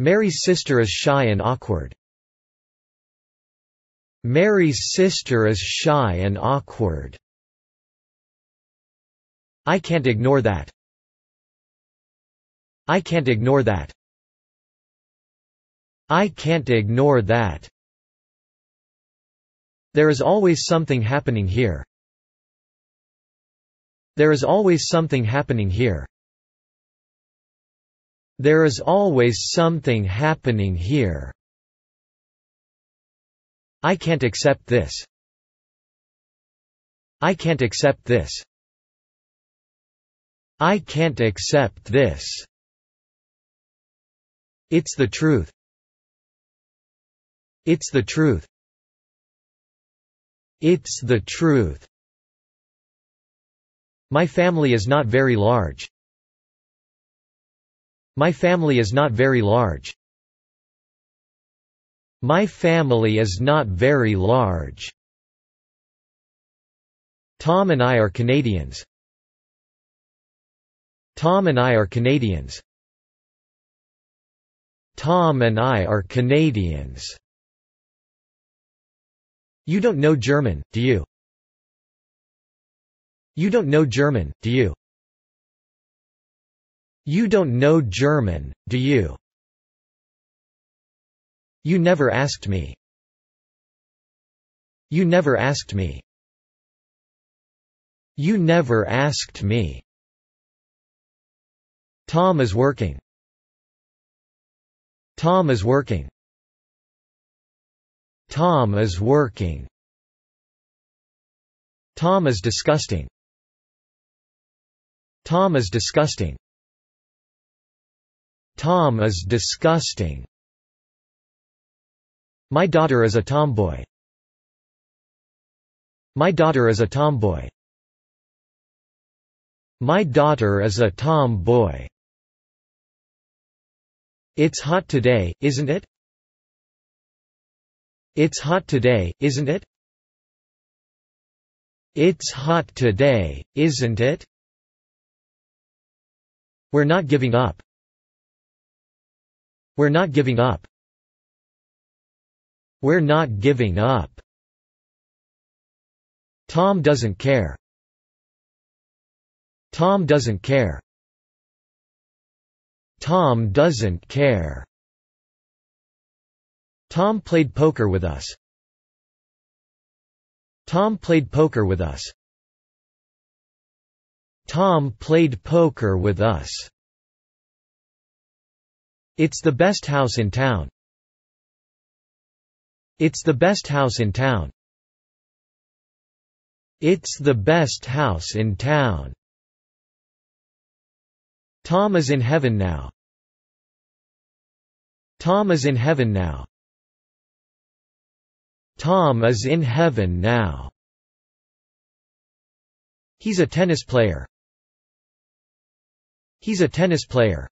S1: Mary's sister is shy and awkward. Mary's sister is shy and awkward. I can't ignore that. I can't ignore that. I can't ignore that. There is always something happening here. There is always something happening here. There is always something happening here. I can't accept this. I can't accept this. I can't accept this. It's the truth. It's the truth. It's the truth. My family is not very large. My family is not very large. My family is not very large. Tom and I are Canadians. Tom and I are Canadians. Tom and I are Canadians. You don't know German, do you? You don't know German, do you? You don't know German, do you? You never asked me. You never asked me. You never asked me. Tom is working. Tom is working. Tom is working. Tom is disgusting. Tom is disgusting. Tom is disgusting. My daughter is a tomboy. My daughter is a tomboy. My daughter is a tomboy. It's hot today, isn't it? It's hot today, isn't it? It's hot today, isn't it? We're not giving up. We're not giving up. We're not giving up. Tom doesn't care. Tom doesn't care. Tom doesn't care. Tom played poker with us. Tom played poker with us. Tom played poker with us. It's the best house in town. It's the best house in town. It's the best house in town. Tom is in heaven now. Tom is in heaven now. Tom is in heaven now. He's a tennis player. He's a tennis player.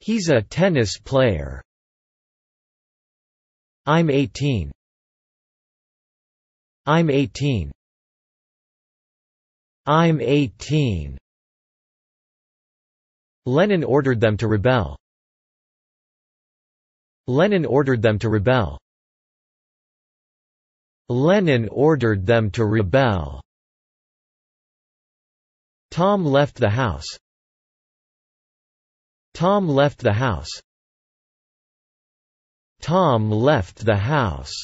S1: He's a tennis player. I'm 18. I'm 18. I'm 18. Lenin ordered them to rebel. Lenin ordered them to rebel. Lenin ordered them to rebel. Tom left the house. Tom left the house. Tom left the house.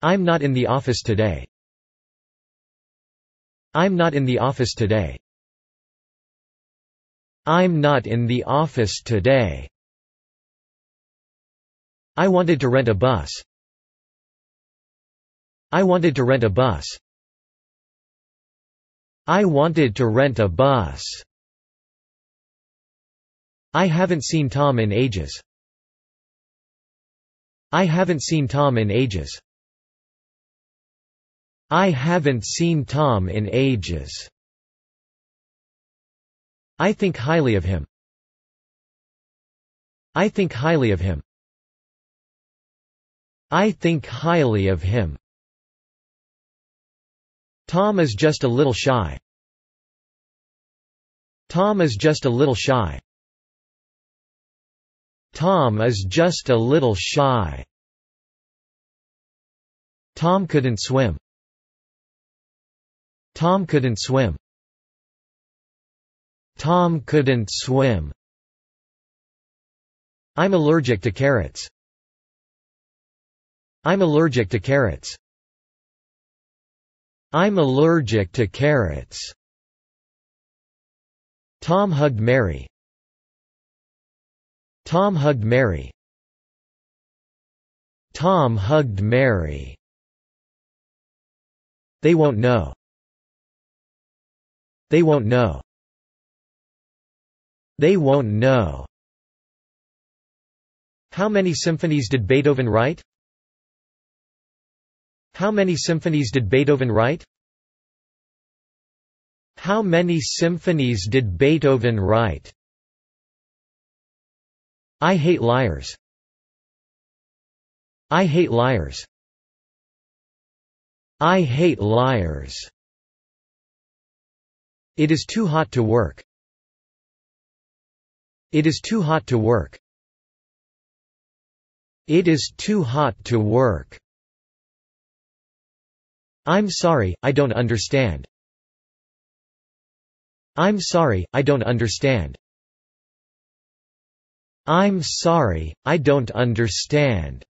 S1: I'm not in the office today. I'm not in the office today. I'm not in the office today. I wanted to rent a bus. I wanted to rent a bus. I wanted to rent a bus. I haven't seen Tom in ages. I haven't seen Tom in ages. I haven't seen Tom in ages. I think highly of him. I think highly of him. I think highly of him. Tom is just a little shy. Tom is just a little shy. Tom is just a little shy. Tom couldn't swim. Tom couldn't swim. Tom couldn't swim. I'm allergic to carrots. I'm allergic to carrots. I'm allergic to carrots. Tom hugged Mary. Tom hugged Mary. Tom hugged Mary. They won't know. They won't know. They won't know. How many symphonies did Beethoven write? How many symphonies did Beethoven write? How many symphonies did Beethoven write? I hate liars. I hate liars. I hate liars. It is too hot to work. It is too hot to work. It is too hot to work. I'm sorry, I don't understand. I'm sorry, I don't understand. I'm sorry, I don't understand.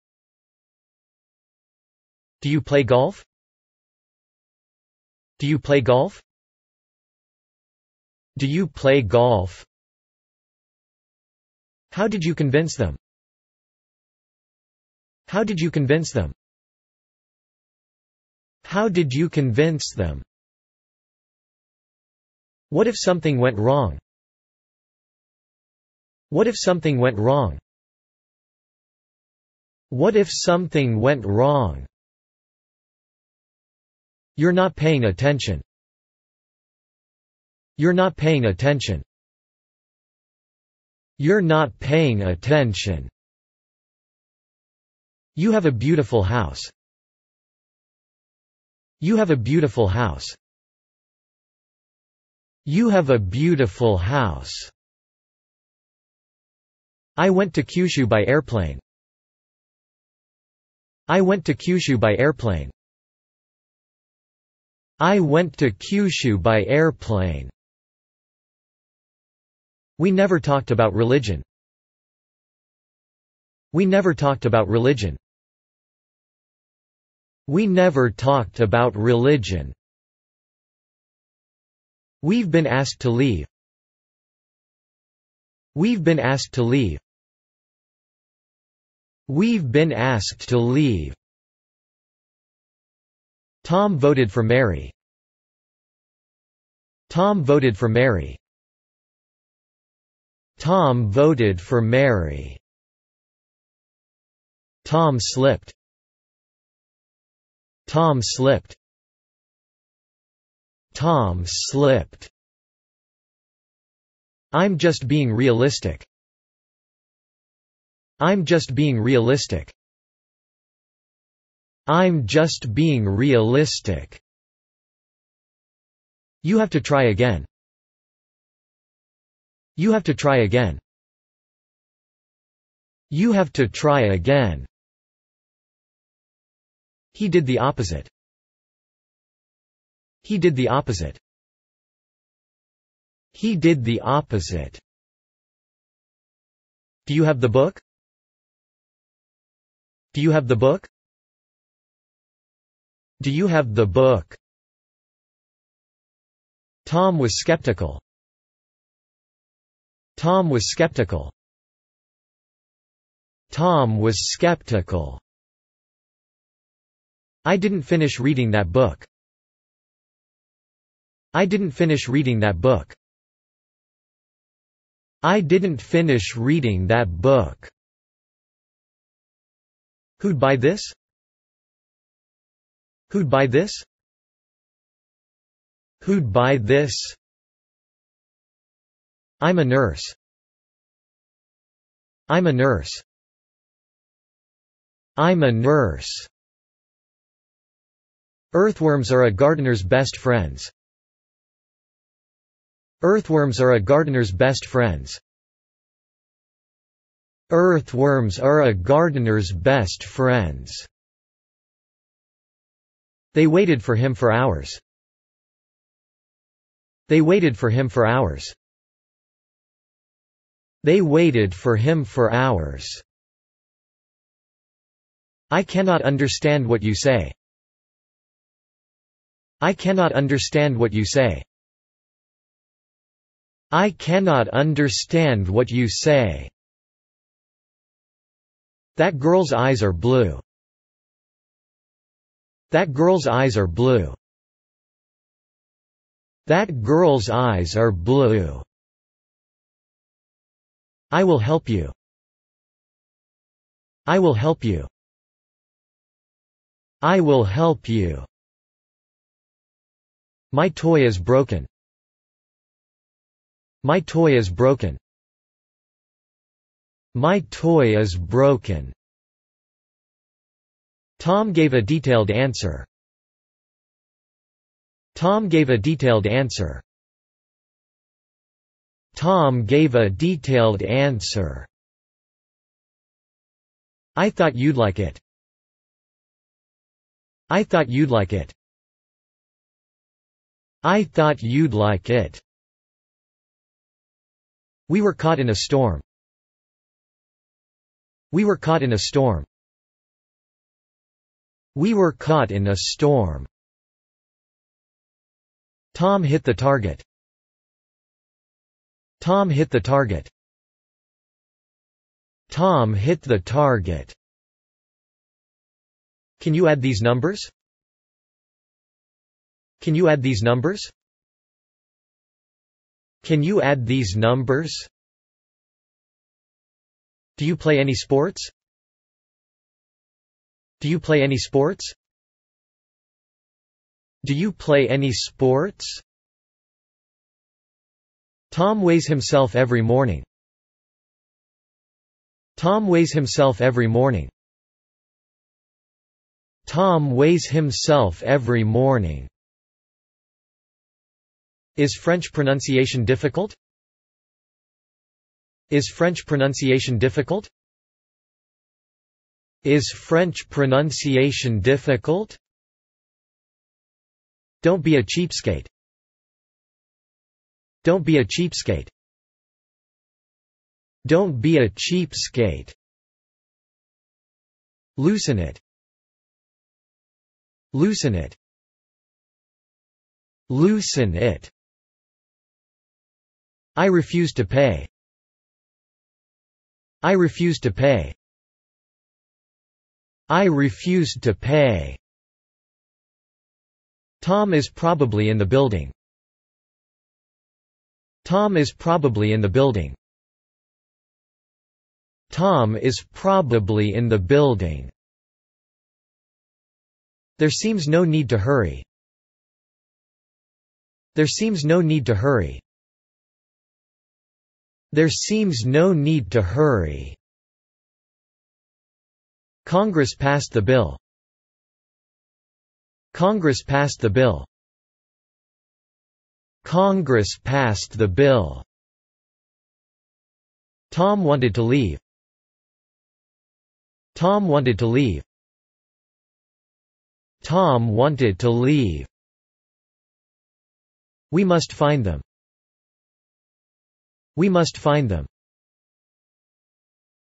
S1: Do you play golf? Do you play golf? Do you play golf? How did you convince them? How did you convince them? How did you convince them? What if something went wrong? What if something went wrong? What if something went wrong? You're not paying attention. You're not paying attention. You're not paying attention. You have a beautiful house. You have a beautiful house. You have a beautiful house. I went to Kyushu by airplane. I went to Kyushu by airplane. I went to Kyushu by airplane. We never talked about religion. We never talked about religion. We never talked about religion. We've been asked to leave. We've been asked to leave. We've been asked to leave. Tom voted for Mary. Tom voted for Mary. Tom voted for Mary. Tom slipped. Tom slipped. Tom slipped. I'm just being realistic. I'm just being realistic. I'm just being realistic. You have to try again. You have to try again. You have to try again. He did the opposite. He did the opposite. He did the opposite. Do you have the book? Do you have the book? Do you have the book? Tom was skeptical. Tom was skeptical. Tom was skeptical. I didn't finish reading that book. I didn't finish reading that book. I didn't finish reading that book. Who'd buy this? Who'd buy this? Who'd buy this? I'm a nurse. I'm a nurse. I'm a nurse. Earthworms are a gardener's best friends. Earthworms are a gardener's best friends. Earthworms are a gardener's best friends. They waited for him for hours. They waited for him for hours. They waited for him for hours. I cannot understand what you say. I cannot understand what you say. I cannot understand what you say. That girl's eyes are blue. That girl's eyes are blue. That girl's eyes are blue. I will help you. I will help you. I will help you. My toy is broken. My toy is broken. My toy is broken. Tom gave a detailed answer. Tom gave a detailed answer. Tom gave a detailed answer. I thought you'd like it. I thought you'd like it. I thought you'd like it. We were caught in a storm. We were caught in a storm. We were caught in a storm. Tom hit the target. Tom hit the target. Tom hit the target. Can you add these numbers? Can you add these numbers? Can you add these numbers? Do you play any sports? Do you play any sports? Do you play any sports? Tom weighs himself every morning. Tom weighs himself every morning. Tom weighs himself every morning. Is French pronunciation difficult? Is French pronunciation difficult? Is French pronunciation difficult? Don't be a cheapskate. Don't be a cheapskate. Don't be a cheapskate. Loosen it. Loosen it. Loosen it. I refuse to pay. I refused to pay. I refused to pay. Tom is probably in the building. Tom is probably in the building. Tom is probably in the building. There seems no need to hurry. There seems no need to hurry. There seems no need to hurry. Congress passed the bill. Congress passed the bill. Congress passed the bill. Tom wanted to leave. Tom wanted to leave. Tom wanted to leave. We must find them. We must find them.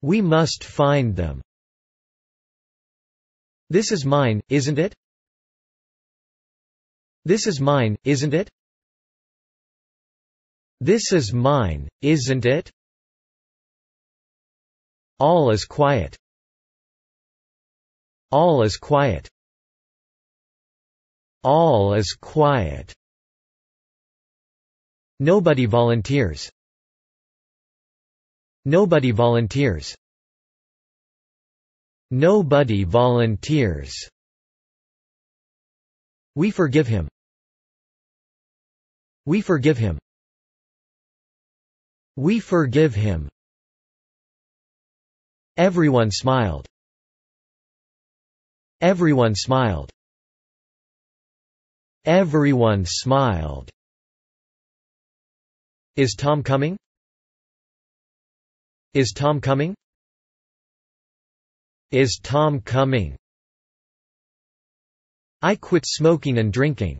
S1: We must find them. This is mine, isn't it? This is mine, isn't it? This is mine, isn't it? All is quiet. All is quiet. All is quiet. Nobody volunteers. Nobody volunteers. Nobody volunteers. We forgive him. We forgive him. We forgive him. Everyone smiled. Everyone smiled. Everyone smiled. Is Tom coming? Is Tom coming? Is Tom coming? I quit smoking and drinking.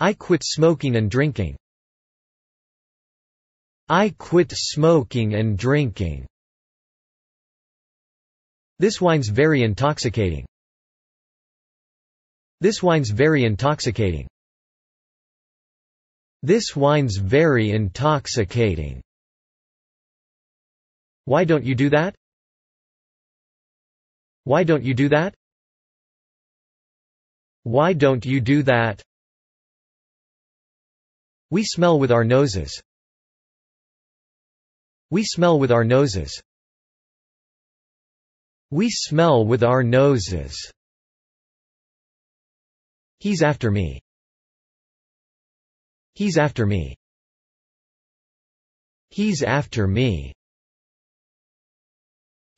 S1: I quit smoking and drinking. I quit smoking and drinking. This wine's very intoxicating. This wine's very intoxicating. This wine's very intoxicating. Why don't you do that? Why don't you do that? Why don't you do that? We smell with our noses. We smell with our noses. We smell with our noses. He's after me. He's after me. He's after me.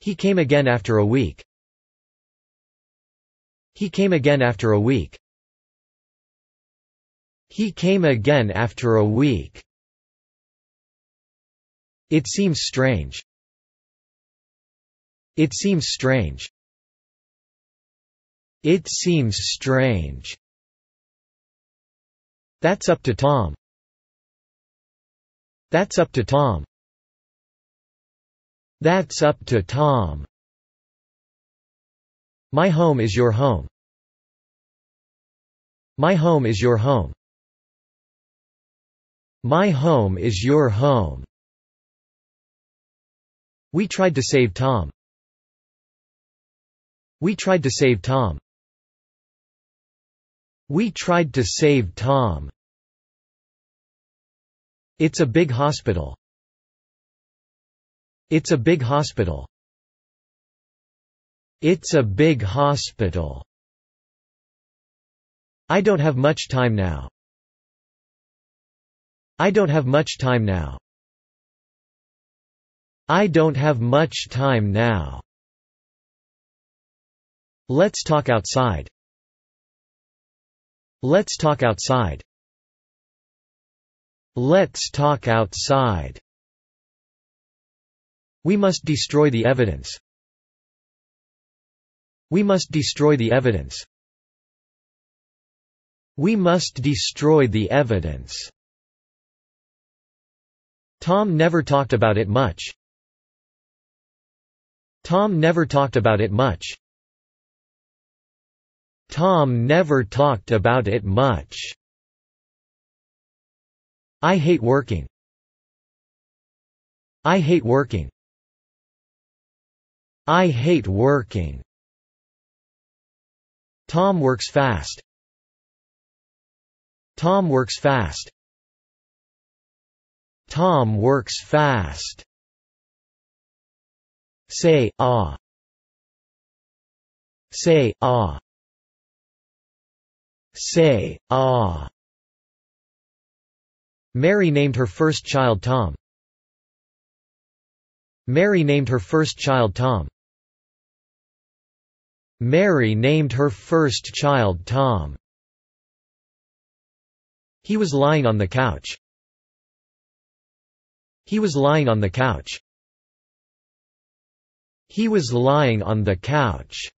S1: He came again after a week. He came again after a week. He came again after a week. It seems strange. It seems strange. It seems strange. That's up to Tom. That's up to Tom. That's up to Tom. My home is your home. My home is your home. My home is your home. We tried to save Tom. We tried to save Tom. We tried to save Tom. It's a big hospital. It's a big hospital. It's a big hospital. I don't have much time now. I don't have much time now. I don't have much time now. Let's talk outside. Let's talk outside. Let's talk outside. We must destroy the evidence. We must destroy the evidence. We must destroy the evidence. Tom never talked about it much. Tom never talked about it much. Tom never talked about it much. I hate working. I hate working. I hate working. Tom works fast. Tom works fast. Tom works fast. Say, ah. Say, ah. Say, ah. Mary named her first child Tom. Mary named her first child Tom. Mary named her first child Tom. He was lying on the couch. He was lying on the couch. He was lying on the couch.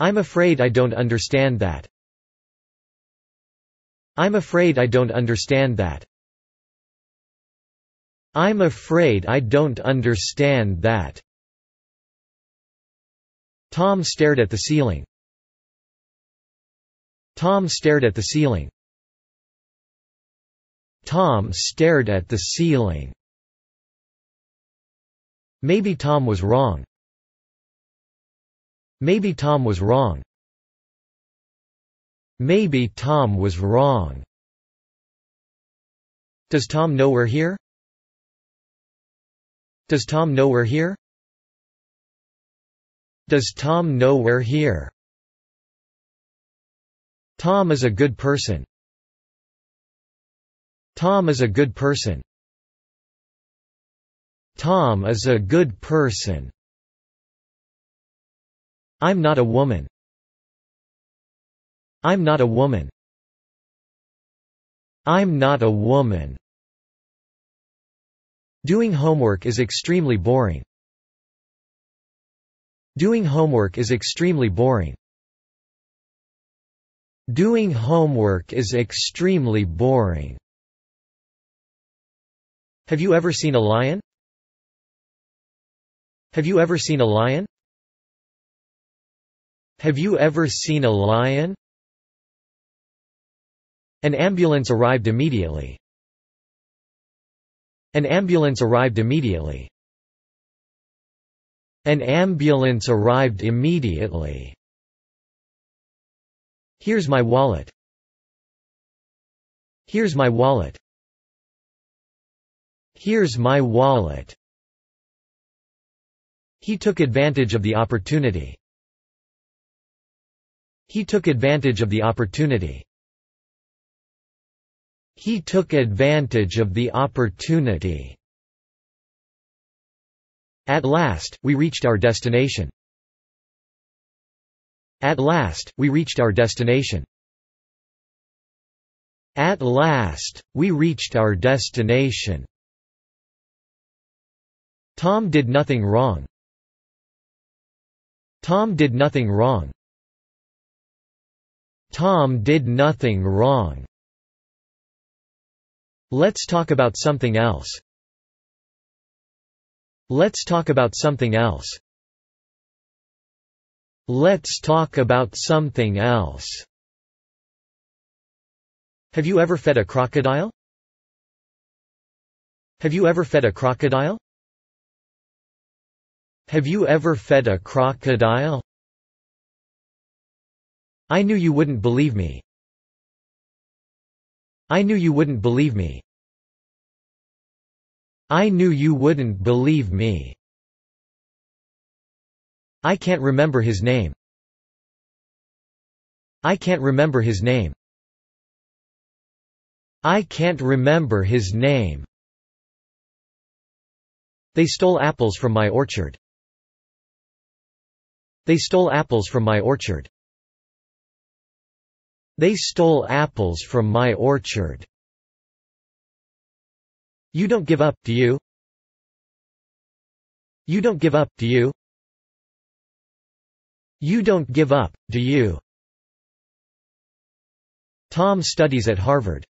S1: I'm afraid I don't understand that. I'm afraid I don't understand that. I'm afraid I don't understand that. Tom stared at the ceiling. Tom stared at the ceiling. Tom stared at the ceiling. Maybe Tom was wrong. Maybe Tom was wrong. Maybe Tom was wrong. Does Tom know we're here? Does Tom know we're here? Does Tom know we're here? Tom is a good person. Tom is a good person. Tom is a good person. I'm not a woman. I'm not a woman. I'm not a woman. Doing homework is extremely boring. Doing homework is extremely boring. Doing homework is extremely boring. Have you ever seen a lion? Have you ever seen a lion? Have you ever seen a lion? An ambulance arrived immediately. An ambulance arrived immediately. An ambulance arrived immediately. Here's my wallet. Here's my wallet. Here's my wallet. He took advantage of the opportunity. He took advantage of the opportunity. He took advantage of the opportunity. At last, we reached our destination. At last, we reached our destination. At last, we reached our destination. Tom did nothing wrong. Tom did nothing wrong. Tom did nothing wrong. Let's talk about something else. Let's talk about something else. Let's talk about something else. Have you ever fed a crocodile? Have you ever fed a crocodile? Have you ever fed a crocodile? I knew you wouldn't believe me. I knew you wouldn't believe me. I knew you wouldn't believe me. I can't remember his name. I can't remember his name. I can't remember his name. They stole apples from my orchard. They stole apples from my orchard. They stole apples from my orchard. You don't give up, do you? You don't give up, do you? You don't give up, do you? Tom studies at Harvard.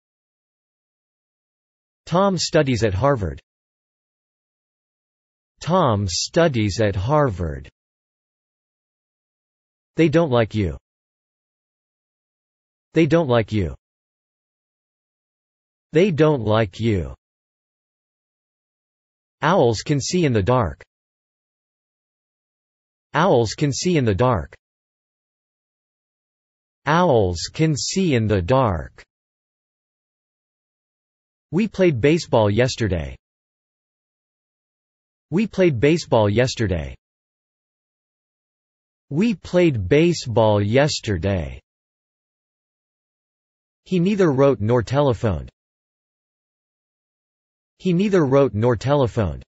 S1: Tom studies at Harvard. Tom studies at Harvard. They don't like you. They don't like you. They don't like you. Owls can see in the dark. Owls can see in the dark. Owls can see in the dark. We played baseball yesterday. We played baseball yesterday. We played baseball yesterday. He neither wrote nor telephoned. He neither wrote nor telephoned.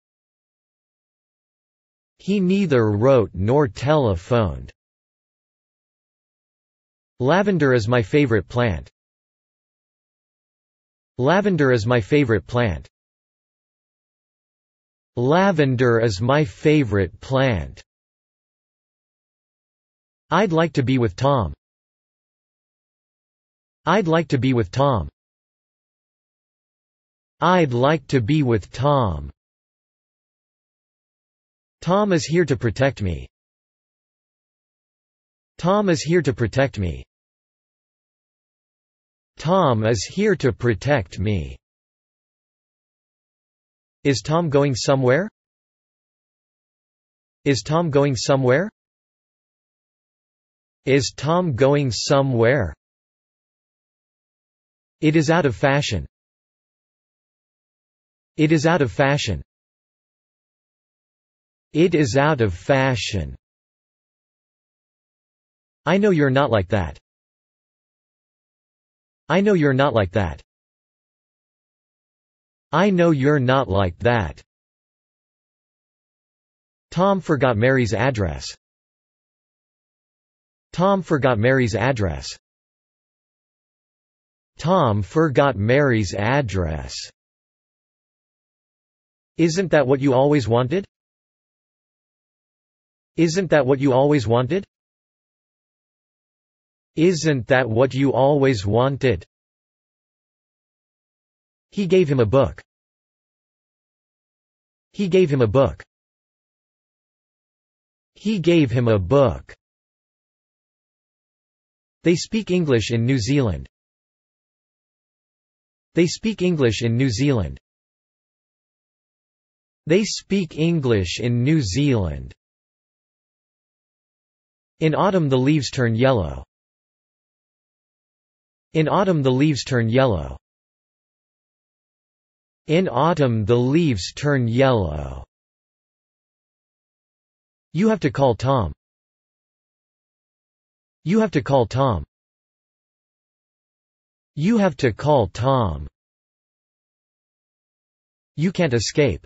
S1: He neither wrote nor telephoned. Lavender is my favorite plant. Lavender is my favorite plant. Lavender is my favorite plant. I'd like to be with Tom. I'd like to be with Tom. I'd like to be with Tom. Tom is here to protect me. Tom is here to protect me. Tom is here to protect me. Is Tom going somewhere? Is Tom going somewhere? Is Tom going somewhere? It is out of fashion. It is out of fashion. It is out of fashion. I know you're not like that. I know you're not like that. I know you're not like that. Tom forgot Mary's address. Tom forgot Mary's address. Tom forgot Mary's address. Isn't that what you always wanted? Isn't that what you always wanted? Isn't that what you always wanted? He gave him a book. He gave him a book. He gave him a book. They speak English in New Zealand. They speak English in New Zealand. They speak English in New Zealand. In autumn the leaves turn yellow. In autumn the leaves turn yellow. In autumn the leaves turn yellow. You have to call Tom. You have to call Tom. You have to call Tom. You can't escape.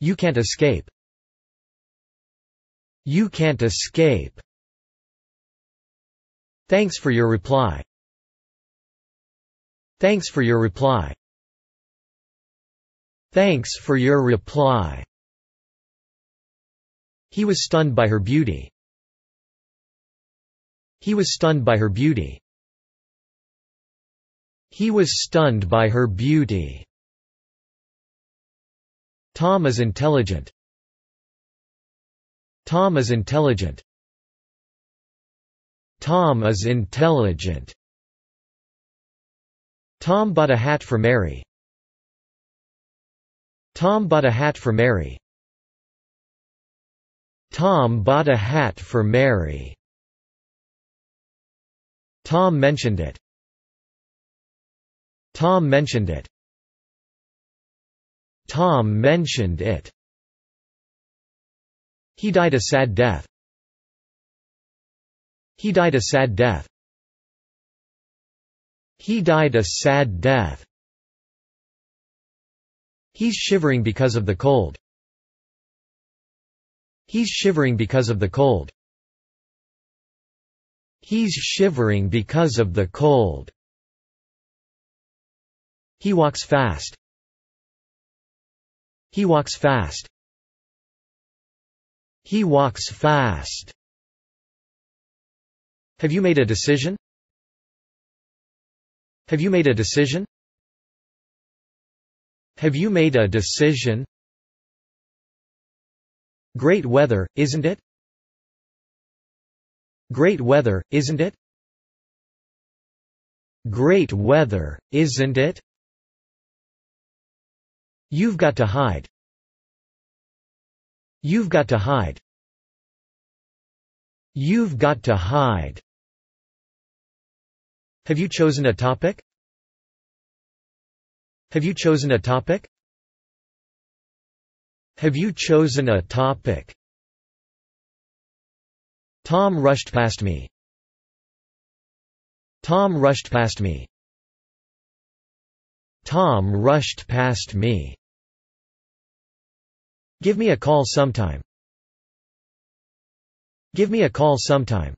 S1: You can't escape. You can't escape. Thanks for your reply. Thanks for your reply. Thanks for your reply. He was stunned by her beauty. He was stunned by her beauty. He was stunned by her beauty. Tom is intelligent. Tom is intelligent. Tom is intelligent. Tom bought a hat for Mary. Tom bought a hat for Mary. Tom bought a hat for Mary. Tom mentioned it. Tom mentioned it. Tom mentioned it. He died a sad death. He died a sad death. He died a sad death. He's shivering because of the cold. He's shivering because of the cold. He's shivering because of the cold. He walks fast. He walks fast. He walks fast. Have you made a decision? Have you made a decision? Have you made a decision? Great weather, isn't it? Great weather, isn't it? Great weather, isn't it? You've got to hide. You've got to hide. You've got to hide. Have you chosen a topic? Have you chosen a topic? Have you chosen a topic? Tom rushed past me. Tom rushed past me. Tom rushed past me. Give me a call sometime. Give me a call sometime.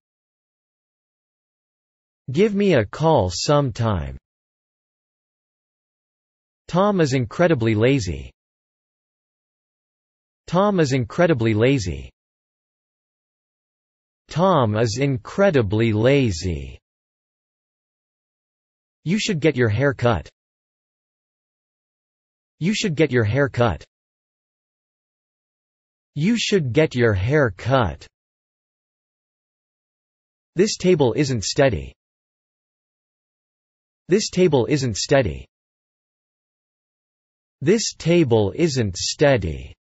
S1: Give me a call sometime. Tom is incredibly lazy. Tom is incredibly lazy. Tom is incredibly lazy. You should get your hair cut. You should get your hair cut. You should get your hair cut. This table isn't steady. This table isn't steady. This table isn't steady.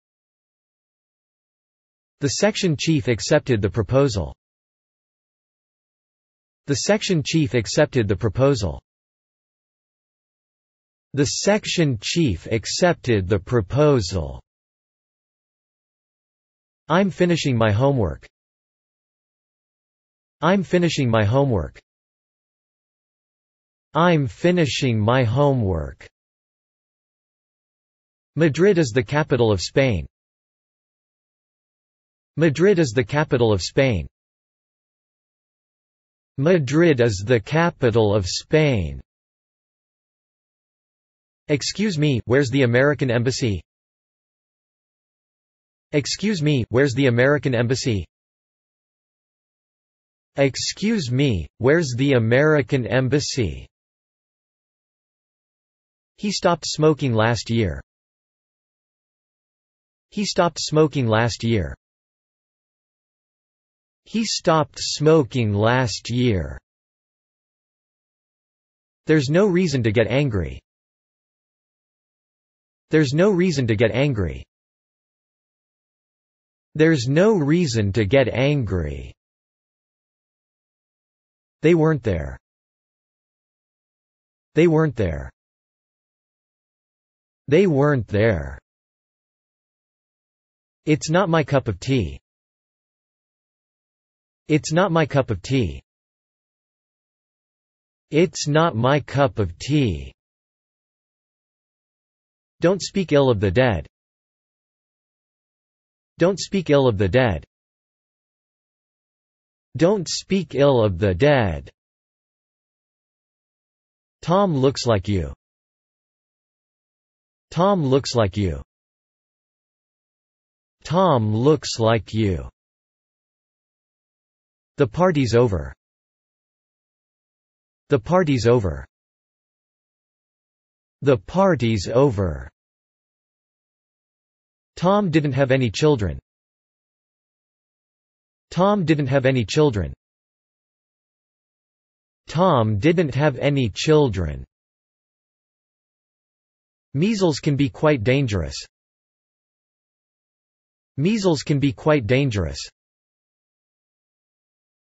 S1: The section chief accepted the proposal. The section chief accepted the proposal. The section chief accepted the proposal. I'm finishing my homework. I'm finishing my homework. I'm finishing my homework. Madrid is the capital of Spain. Madrid is the capital of Spain. Madrid is the capital of Spain. Excuse me, where's the American embassy? Excuse me, where's the American Embassy? Excuse me, where's the American Embassy? He stopped smoking last year. He stopped smoking last year. He stopped smoking last year. There's no reason to get angry. There's no reason to get angry. There's no reason to get angry. They weren't there. They weren't there. They weren't there. It's not my cup of tea. It's not my cup of tea. It's not my cup of tea. Don't speak ill of the dead. Don't speak ill of the dead. Don't speak ill of the dead. Tom looks like you. Tom looks like you. Tom looks like you. The party's over. The party's over. The party's over. Tom didn't have any children. Tom didn't have any children. Tom didn't have any children. Measles can be quite dangerous. Measles can be quite dangerous.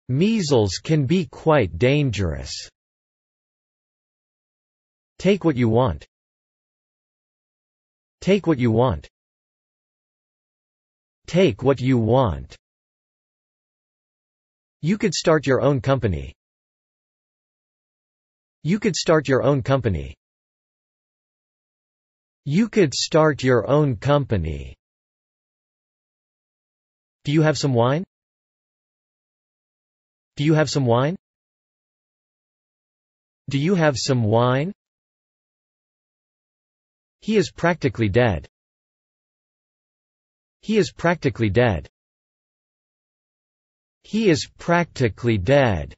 S1: Measles can be quite dangerous. Take what you want. Take what you want. Take what you want. You could start your own company. You could start your own company. You could start your own company. Do you have some wine? Do you have some wine? Do you have some wine? He is practically dead. He is practically dead. He is practically dead.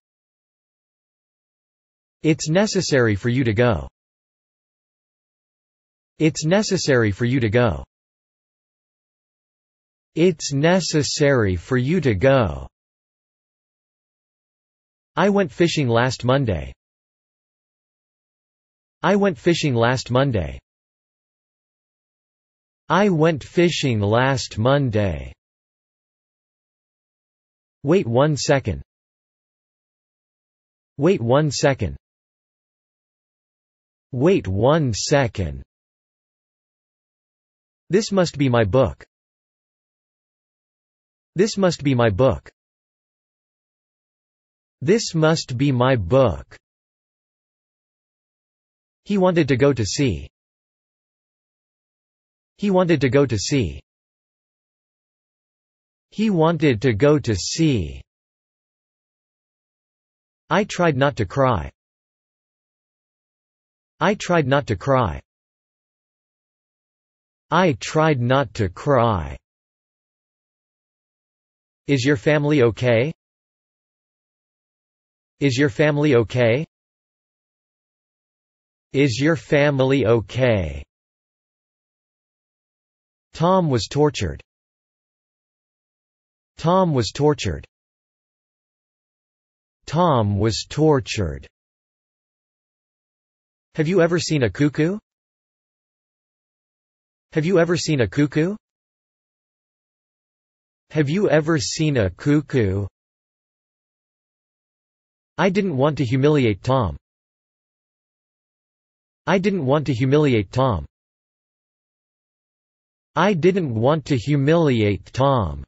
S1: It's necessary for you to go. It's necessary for you to go. It's necessary for you to go. I went fishing last Monday. I went fishing last Monday. I went fishing last Monday. Wait one second. Wait one second. Wait one second. This must be my book. This must be my book. This must be my book. He wanted to go to sea. He wanted to go to sea. He wanted to go to sea. I tried not to cry. I tried not to cry. I tried not to cry. Is your family okay? Is your family okay? Is your family okay? Tom was tortured. Tom was tortured. Tom was tortured. Have you ever seen a cuckoo? Have you ever seen a cuckoo? Have you ever seen a cuckoo? I didn't want to humiliate Tom. I didn't want to humiliate Tom. I didn't want to humiliate Tom.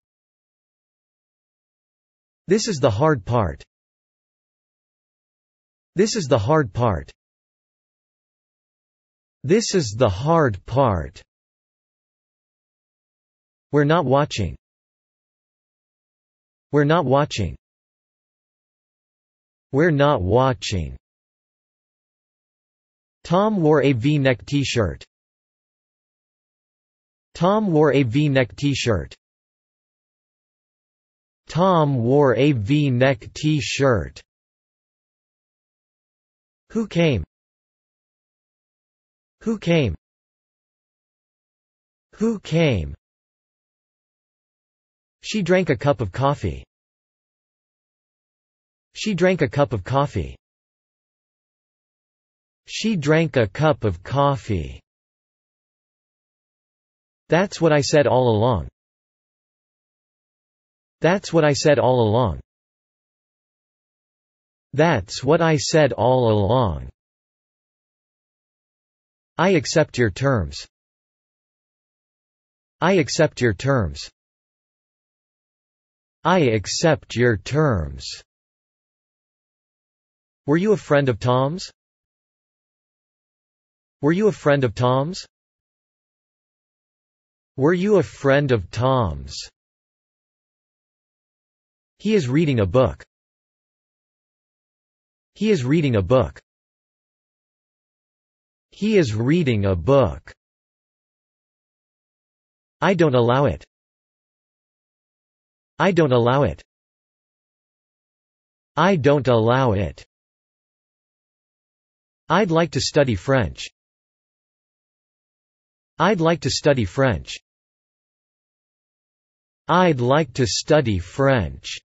S1: This is the hard part. This is the hard part. This is the hard part. We're not watching. We're not watching. We're not watching. Tom wore a V-neck t-shirt. Tom wore a V-neck T-shirt. Tom wore a V-neck T-shirt. Who came? Who came? Who came? She drank a cup of coffee. She drank a cup of coffee. She drank a cup of coffee. That's what I said all along. That's what I said all along. That's what I said all along. I accept your terms. I accept your terms. I accept your terms. Were you a friend of Tom's? Were you a friend of Tom's? Were you a friend of Tom's? He is reading a book. He is reading a book. He is reading a book. I don't allow it. I don't allow it. I don't allow it. I'd like to study French. I'd like to study French. I'd like to study French.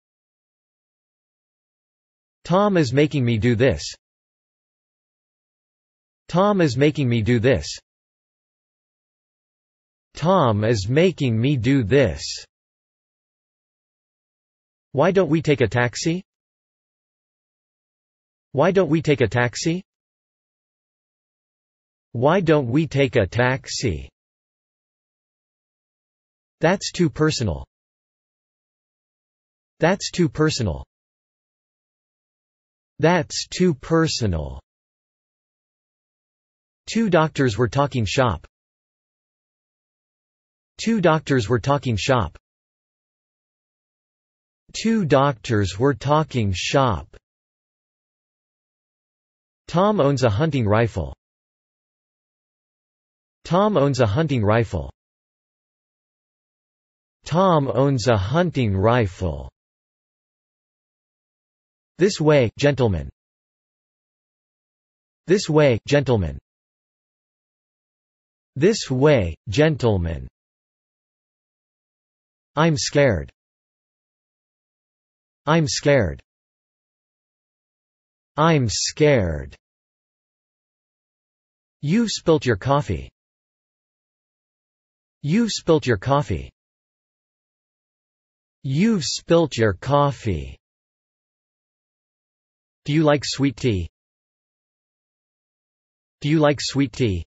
S1: Tom is making me do this. Tom is making me do this. Tom is making me do this. Why don't we take a taxi? Why don't we take a taxi? Why don't we take a taxi? That's too personal. That's too personal. That's too personal. Two doctors were talking shop. Two doctors were talking shop. Two doctors were talking shop. Tom owns a hunting rifle. Tom owns a hunting rifle. Tom owns a hunting rifle. This way, gentlemen. This way, gentlemen. This way, gentlemen. I'm scared. I'm scared. I'm scared. You've spilt your coffee. You've spilt your coffee. You've spilt your coffee. Do you like sweet tea? Do you like sweet tea?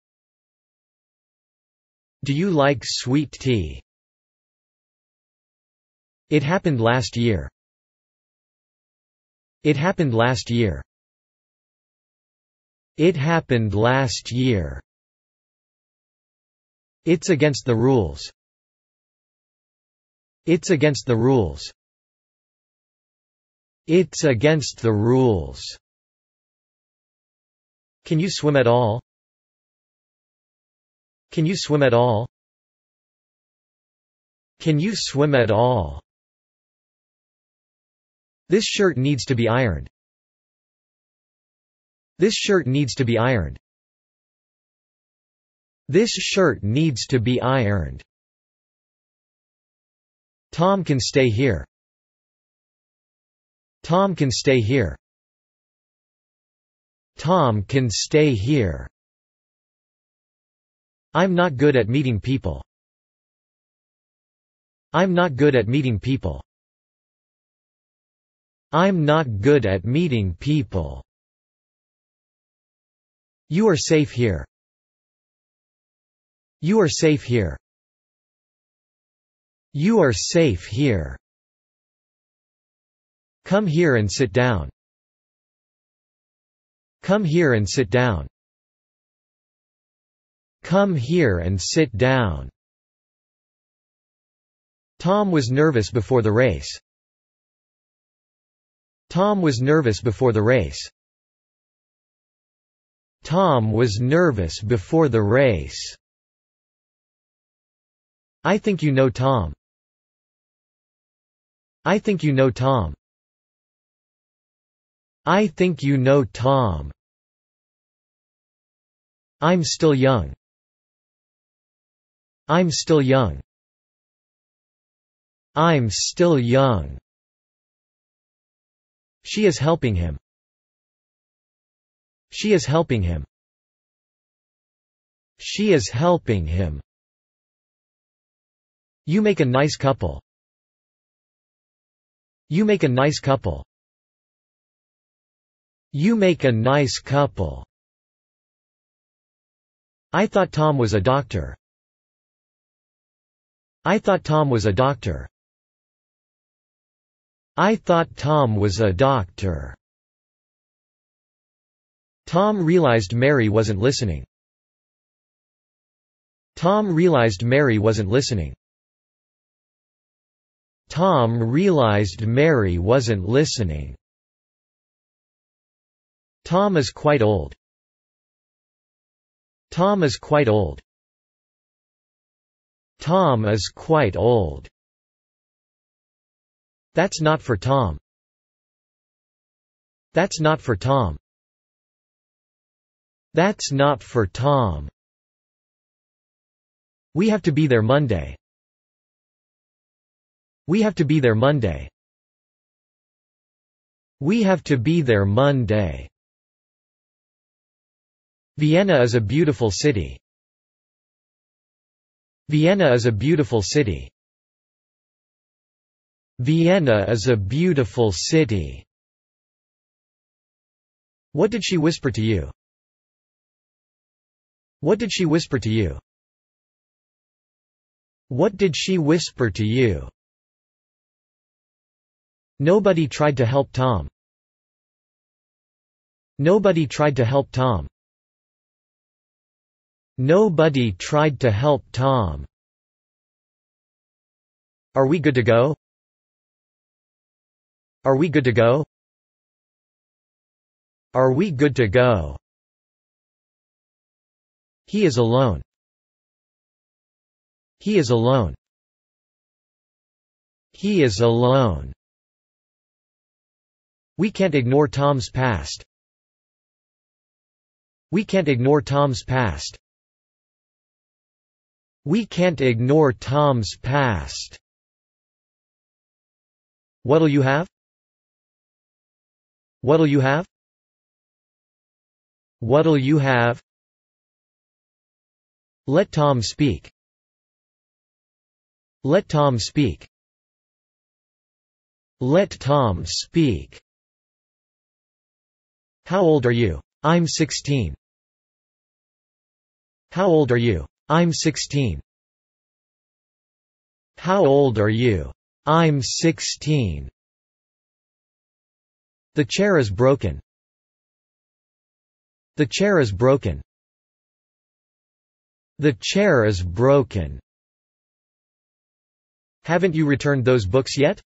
S1: Do you like sweet tea? It happened last year. It happened last year. It happened last year. It's against the rules. It's against the rules. It's against the rules. Can you swim at all? Can you swim at all? Can you swim at all? This shirt needs to be ironed. This shirt needs to be ironed. This shirt needs to be ironed. Tom can stay here. Tom can stay here. Tom can stay here. I'm not good at meeting people. I'm not good at meeting people. I'm not good at meeting people. You are safe here. You are safe here. You are safe here. Come here and sit down. Come here and sit down. Come here and sit down. Tom was nervous before the race. Tom was nervous before the race. Tom was nervous before the race. I think you know Tom. I think you know Tom. I think you know Tom. I'm still young. I'm still young. I'm still young. She is helping him. She is helping him. She is helping him. You make a nice couple. You make a nice couple. You make a nice couple. I thought Tom was a doctor. I thought Tom was a doctor. I thought Tom was a doctor. Tom realized Mary wasn't listening. Tom realized Mary wasn't listening. Tom realized Mary wasn't listening. Tom is quite old. Tom is quite old. Tom is quite old. That's not for Tom. That's not for Tom. That's not for Tom. We have to be there Monday. We have to be there Monday. We have to be there Monday. Vienna is a beautiful city. Vienna is a beautiful city. Vienna is a beautiful city. What did she whisper to you? What did she whisper to you? What did she whisper to you? Nobody tried to help Tom. Nobody tried to help Tom. Nobody tried to help Tom. Are we good to go? Are we good to go? Are we good to go? He is alone. He is alone. He is alone. We can't ignore Tom's past. We can't ignore Tom's past. We can't ignore Tom's past. What'll you have? What'll you have? What'll you have? Let Tom speak. Let Tom speak. Let Tom speak. How old are you? I'm 16. How old are you? I'm 16. How old are you? I'm 16. The chair is broken. The chair is broken. The chair is broken. Haven't you returned those books yet?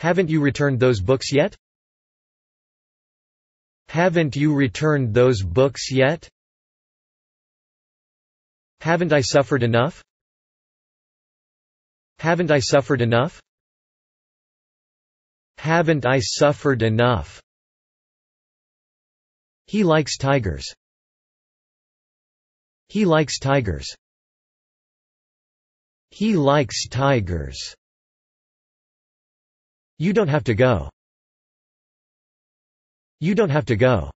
S1: Haven't you returned those books yet? Haven't you returned those books yet? Haven't I suffered enough? Haven't I suffered enough? Haven't I suffered enough? He likes tigers. He likes tigers. He likes tigers. You don't have to go. You don't have to go.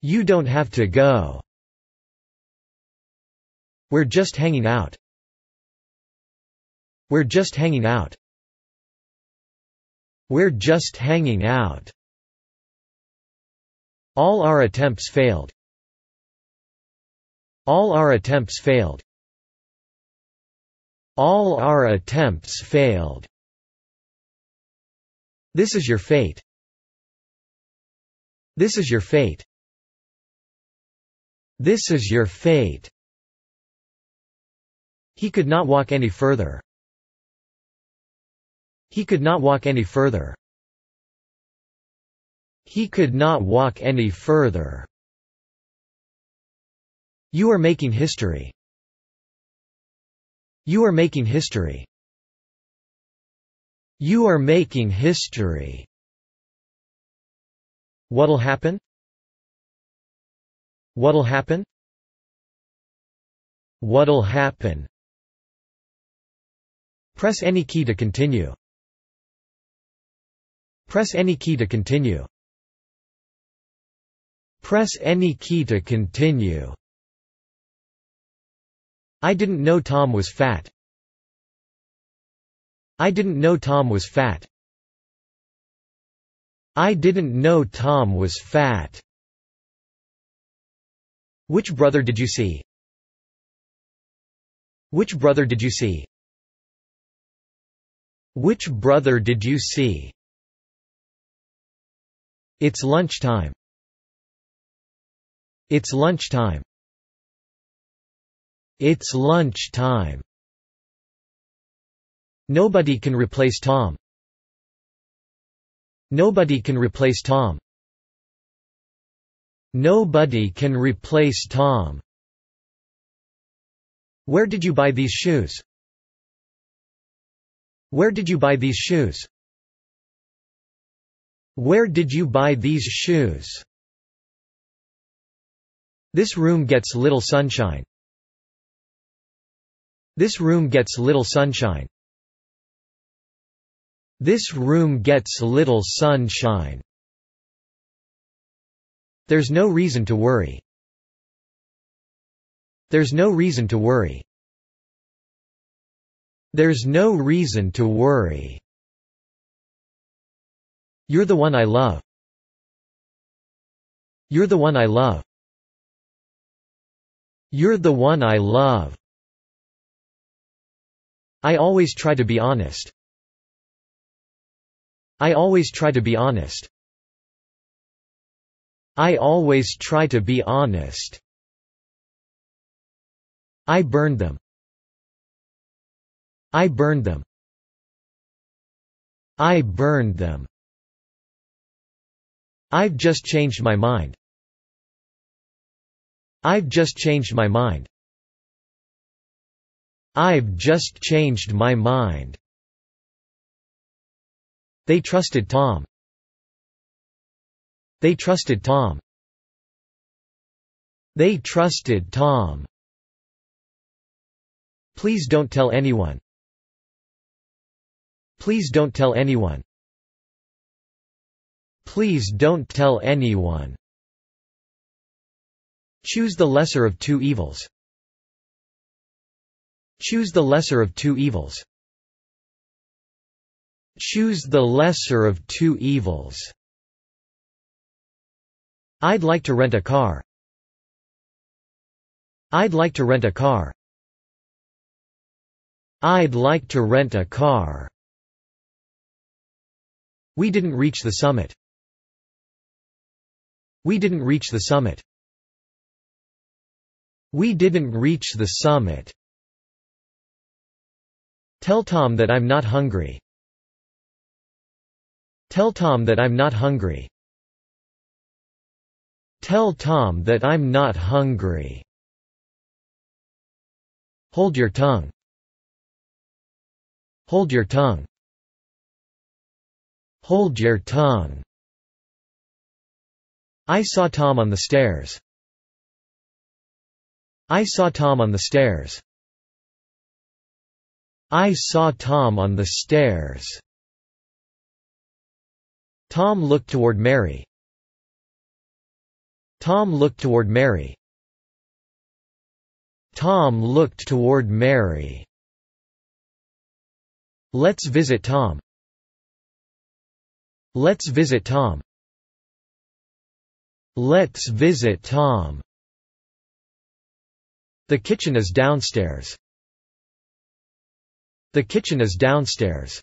S1: You don't have to go. We're just hanging out. We're just hanging out. We're just hanging out. All our attempts failed. All our attempts failed. All our attempts failed. This is your fate. This is your fate. This is your fate. He could not walk any further. He could not walk any further. He could not walk any further. You are making history. You are making history. You are making history. What'll happen? What'll happen? What'll happen? Press any key to continue. Press any key to continue. Press any key to continue. I didn't know Tom was fat. I didn't know Tom was fat. I didn't know Tom was fat. Which brother did you see? Which brother did you see? Which brother did you see? It's lunchtime. It's lunchtime. It's lunchtime. Nobody can replace Tom. Nobody can replace Tom. Nobody can replace Tom. Where did you buy these shoes? Where did you buy these shoes? Where did you buy these shoes? This room gets little sunshine. This room gets little sunshine. This room gets little sunshine. There's no reason to worry. There's no reason to worry. There's no reason to worry. You're the one I love. You're the one I love. You're the one I love. I always try to be honest. I always try to be honest. I always try to be honest. I burned them. I burned them. I burned them. I've just changed my mind. I've just changed my mind. I've just changed my mind. They trusted Tom. They trusted Tom. They trusted Tom. Please don't tell anyone. Please don't tell anyone. Please don't tell anyone. Choose the lesser of two evils. Choose the lesser of two evils. Choose the lesser of two evils. I'd like to rent a car. I'd like to rent a car. I'd like to rent a car. We didn't reach the summit. We didn't reach the summit. We didn't reach the summit. Tell Tom that I'm not hungry. Tell Tom that I'm not hungry. Tell Tom that I'm not hungry. Hold your tongue. Hold your tongue. Hold your tongue. I saw Tom on the stairs. I saw Tom on the stairs. I saw Tom on the stairs. Tom looked toward Mary. Tom looked toward Mary. Tom looked toward Mary. Let's visit Tom. Let's visit Tom. Let's visit Tom. The kitchen is downstairs. The kitchen is downstairs.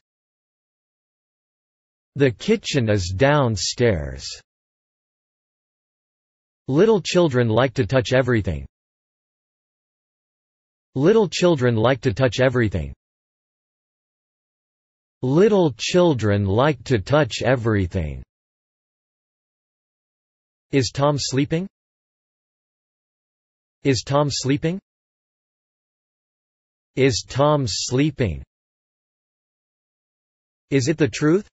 S1: The kitchen is downstairs. Little children like to touch everything. Little children like to touch everything. Little children like to touch everything. Is Tom sleeping? Is Tom sleeping? Is Tom sleeping? Is it the truth?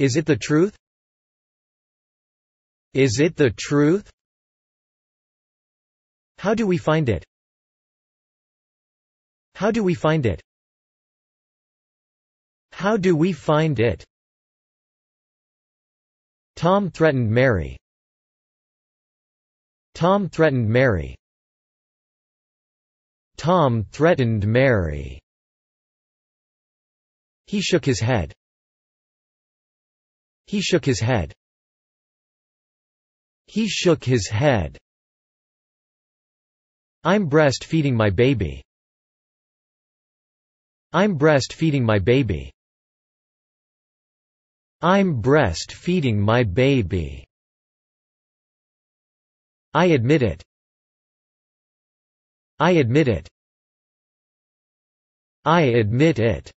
S1: Is it the truth? Is it the truth? How do we find it? How do we find it? How do we find it? Tom threatened Mary. Tom threatened Mary. Tom threatened Mary. He shook his head. He shook his head. He shook his head. I'm breastfeeding my baby. I'm breastfeeding my baby. I'm breastfeeding my baby. I admit it. I admit it. I admit it.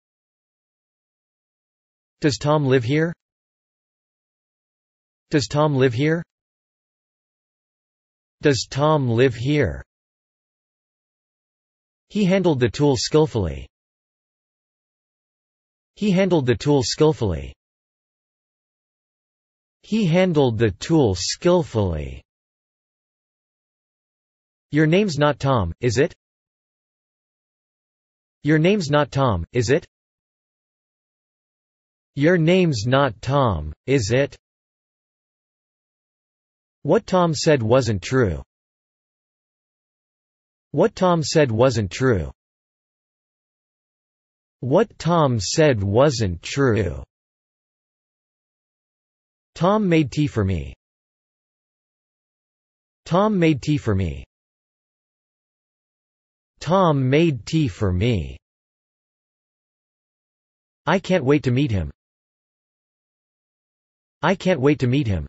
S1: Does Tom live here? Does Tom live here? Does Tom live here? He handled the tool skillfully. He handled the tool skillfully. He handled the tool skillfully. Your name's not Tom, is it? Your name's not Tom, is it? Your name's not Tom, is it? What Tom said wasn't true. What Tom said wasn't true. What Tom said wasn't true. Tom made tea for me. Tom made tea for me. Tom made tea for me. I can't wait to meet him. I can't wait to meet him.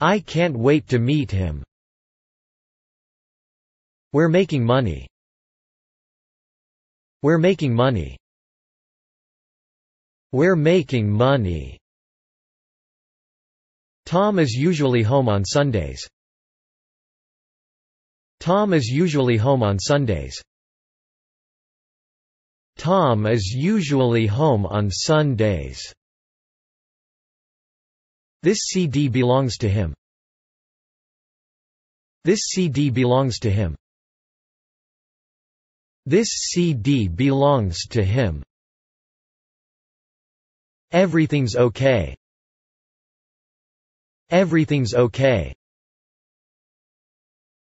S1: I can't wait to meet him. We're making money. We're making money. We're making money. Tom is usually home on Sundays. Tom is usually home on Sundays. Tom is usually home on Sundays. This CD belongs to him. This CD belongs to him. This CD belongs to him. Everything's okay. Everything's okay.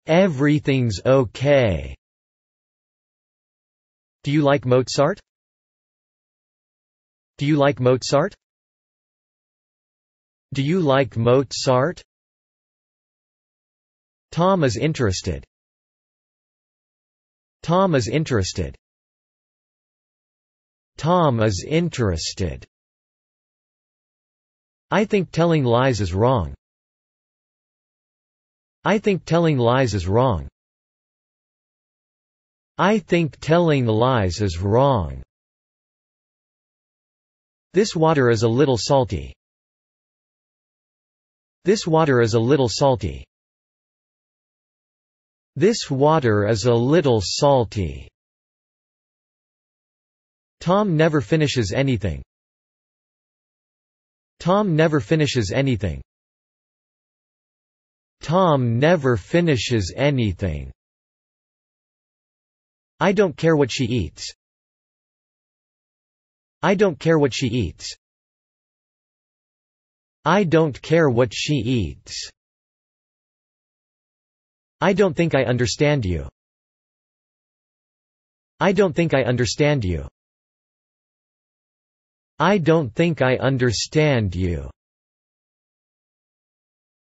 S1: Everything's okay. Do you like Mozart? Do you like Mozart? Do you like Mozart? Tom is interested. Tom is interested. Tom is interested. I think telling lies is wrong. I think telling lies is wrong. I think telling lies is wrong. This water is a little salty. This water is a little salty. This water is a little salty. Tom never finishes anything. Tom never finishes anything. Tom never finishes anything. I don't care what she eats. I don't care what she eats. I don't care what she eats. I don't think I understand you. I don't think I understand you. I don't think I understand you.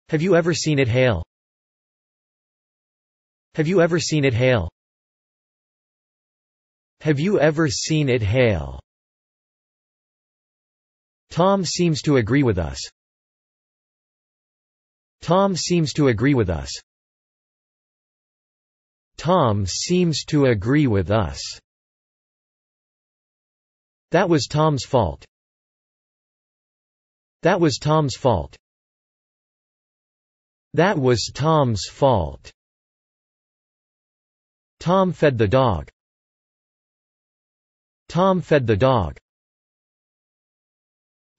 S1: Have you ever seen it hail? Have you ever seen it hail? Have you ever seen it hail? Tom seems to agree with us. Tom seems to agree with us. Tom seems to agree with us. That was Tom's fault. That was Tom's fault. That was Tom's fault. Tom fed the dog. Tom fed the dog.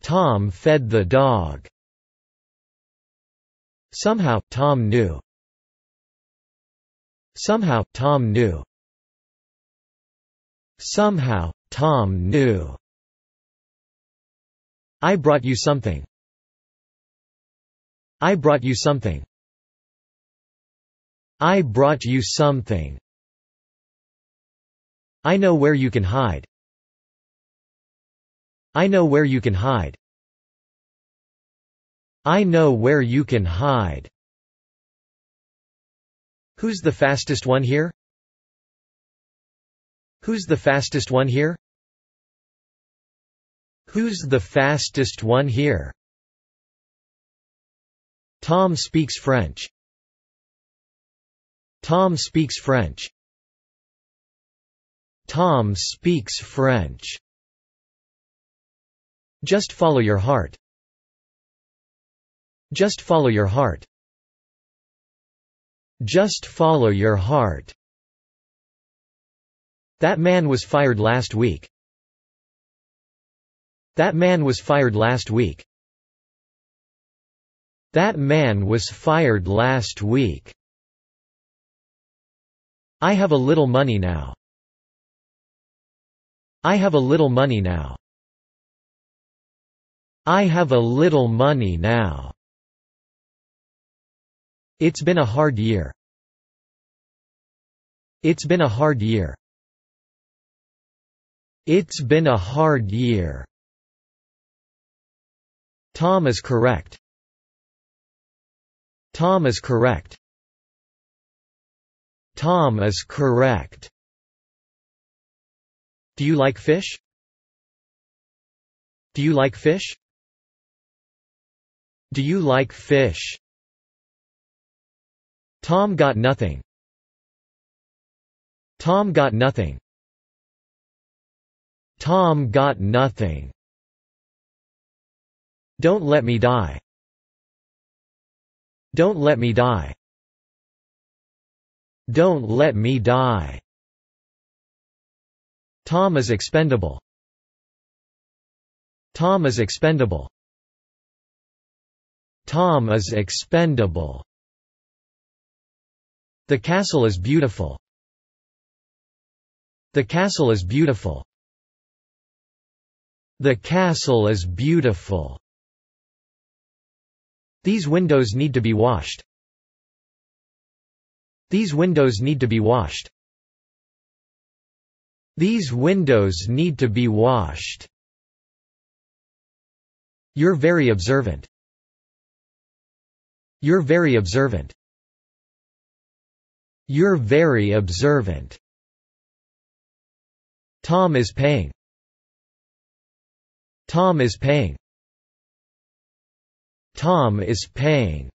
S1: Tom fed the dog. Somehow, Tom knew. Somehow, Tom knew. Somehow, Tom knew. I brought you something. I brought you something. I brought you something. I know where you can hide. I know where you can hide. I know where you can hide. Who's the fastest one here? Who's the fastest one here? Who's the fastest one here? Tom speaks French. Tom speaks French. Tom speaks French. Just follow your heart. Just follow your heart. Just follow your heart. That man was fired last week. That man was fired last week. That man was fired last week. I have a little money now. I have a little money now. I have a little money now. It's been a hard year. It's been a hard year. It's been a hard year. Tom is correct. Tom is correct. Tom is correct. Do you like fish? Do you like fish? Do you like fish? Tom got nothing. Tom got nothing. Tom got nothing. Don't let me die. Don't let me die. Don't let me die. Tom is expendable. Tom is expendable. Tom is expendable. The castle is beautiful. The castle is beautiful. The castle is beautiful. These windows need to be washed. These windows need to be washed. These windows need to be washed. You're very observant. You're very observant. You're very observant. Tom is paying. Tom is paying. Tom is paying.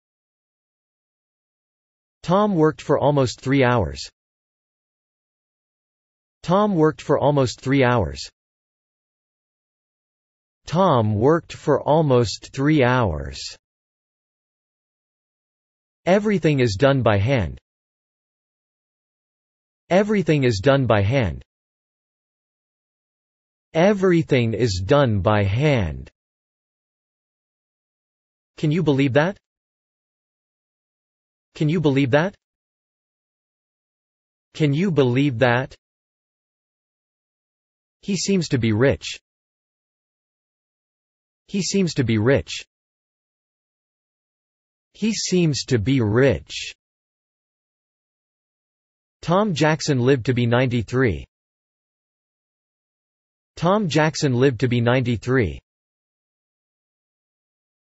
S1: Tom worked for almost three hours. Tom worked for almost three hours. Tom worked for almost three hours. Everything is done by hand. Everything is done by hand. Everything is done by hand. Can you believe that? Can you believe that? Can you believe that? He seems to be rich. He seems to be rich. He seems to be rich. Tom Jackson lived to be 93. Tom Jackson lived to be 93.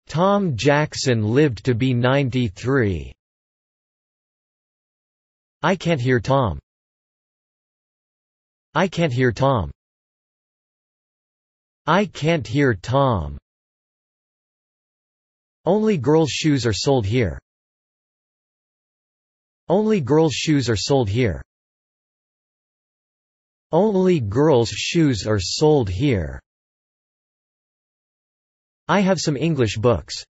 S1: Tom Jackson lived to be 93. I can't hear Tom. I can't hear Tom. I can't hear Tom. Only girls' shoes are sold here. Only girls' shoes are sold here. Only girls' shoes are sold here. I have some English books.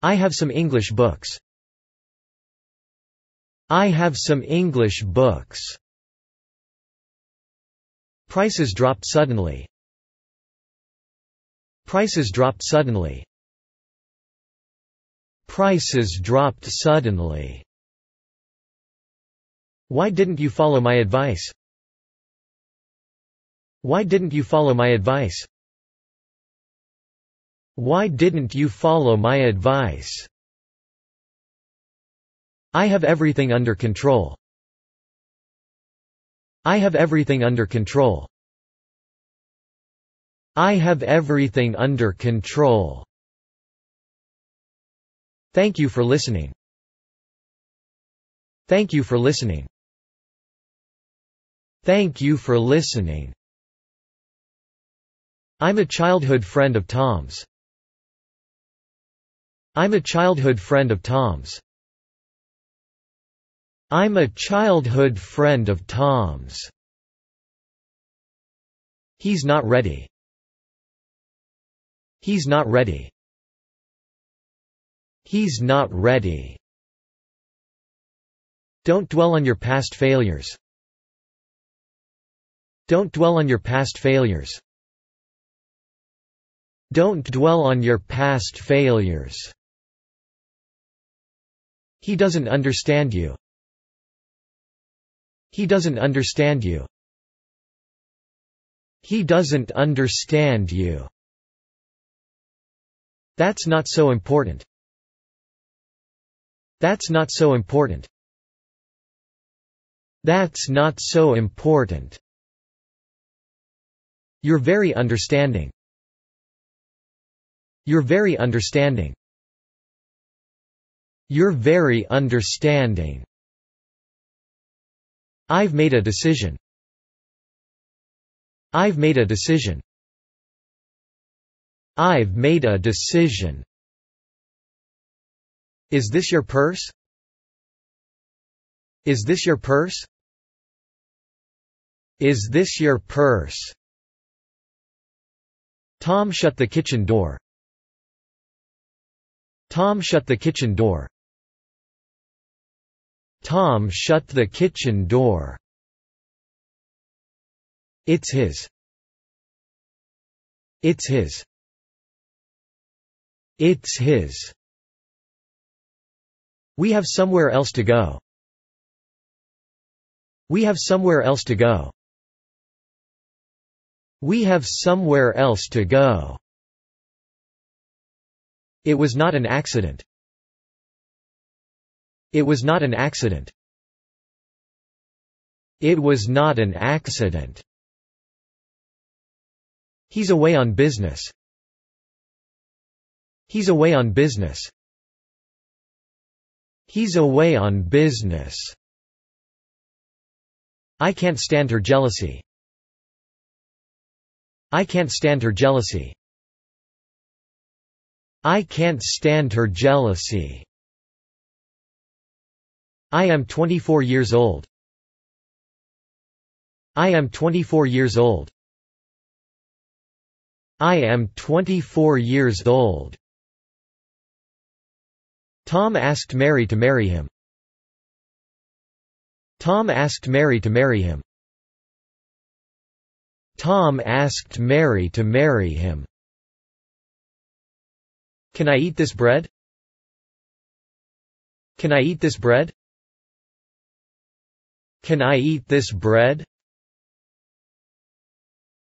S1: I have some English books. I have some English books. Prices dropped suddenly. Prices dropped suddenly. Prices dropped suddenly. Why didn't you follow my advice? Why didn't you follow my advice? Why didn't you follow my advice? I have everything under control. I have everything under control. I have everything under control. Thank you for listening. Thank you for listening. Thank you for listening. I'm a childhood friend of Tom's. I'm a childhood friend of Tom's. I'm a childhood friend of Tom's. He's not ready. He's not ready. He's not ready. Don't dwell on your past failures. Don't dwell on your past failures. Don't dwell on your past failures. He doesn't understand you. He doesn't understand you. He doesn't understand you. That's not so important. That's not so important. That's not so important. You're very understanding. You're very understanding. You're very understanding. I've made a decision. I've made a decision. I've made a decision. Is this your purse? Is this your purse? Is this your purse? Tom shut the kitchen door. Tom shut the kitchen door. Tom shut the kitchen door. It's his. It's his. It's his. We have somewhere else to go. We have somewhere else to go. We have somewhere else to go. It was not an accident. It was not an accident. It was not an accident. He's away on business. He's away on business. He's away on business. I can't stand her jealousy. I can't stand her jealousy. I can't stand her jealousy. I am 24 years old. I am 24 years old. I am 24 years old. Tom asked Mary to marry him. Tom asked Mary to marry him. Tom asked Mary to marry him. Can I eat this bread? Can I eat this bread? Can I eat this bread?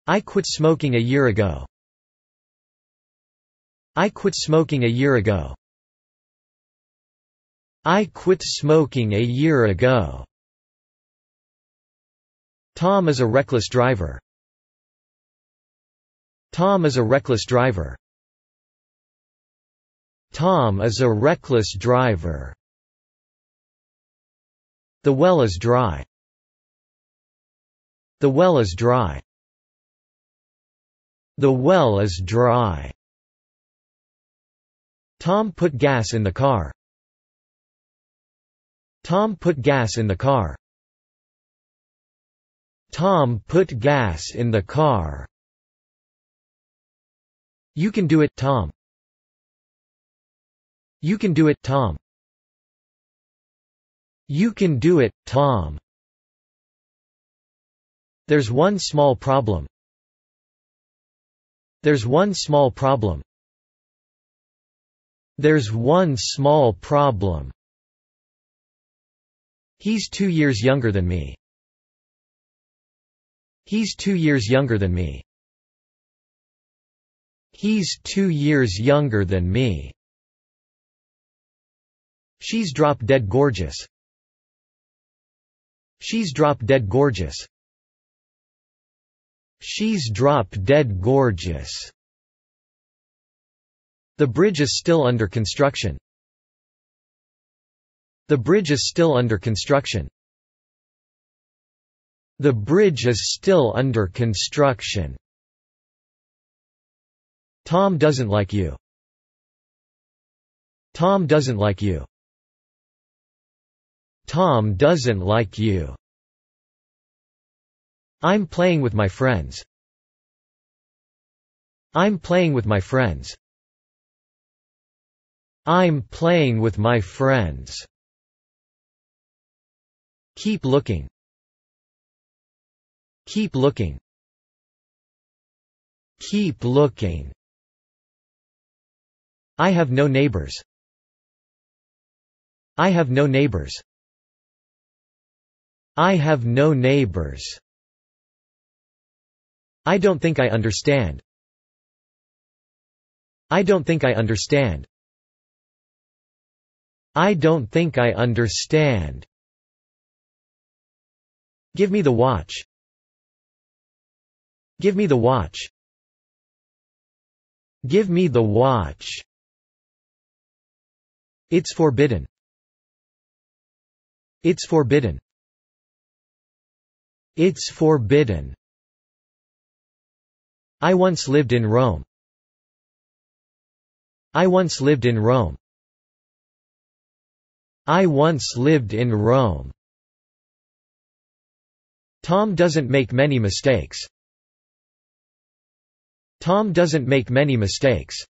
S1: I quit smoking a year ago. I quit smoking a year ago. I quit smoking a year ago. Tom is a reckless driver. Tom is a reckless driver. Tom is a reckless driver. The well is dry. The well is dry. The well is dry. Tom put gas in the car. Tom put gas in the car. Tom put gas in the car. You can do it, Tom. You can do it, Tom. You can do it, Tom. There's one small problem. There's one small problem. There's one small problem. He's two years younger than me. He's two years younger than me. He's two years younger than me. She's drop dead gorgeous. She's drop dead gorgeous. She's drop dead gorgeous. The bridge is still under construction. The bridge is still under construction. The bridge is still under construction. Tom doesn't like you. Tom doesn't like you. Tom doesn't like you. I'm playing with my friends. I'm playing with my friends. I'm playing with my friends. Keep looking. Keep looking. Keep looking. I have no neighbors. I have no neighbors. I have no neighbors. I don't think I understand. I don't think I understand. I don't think I understand. Give me the watch. Give me the watch. Give me the watch. It's forbidden. It's forbidden. It's forbidden. I once lived in Rome. I once lived in Rome. I once lived in Rome. Tom doesn't make many mistakes. Tom doesn't make many mistakes.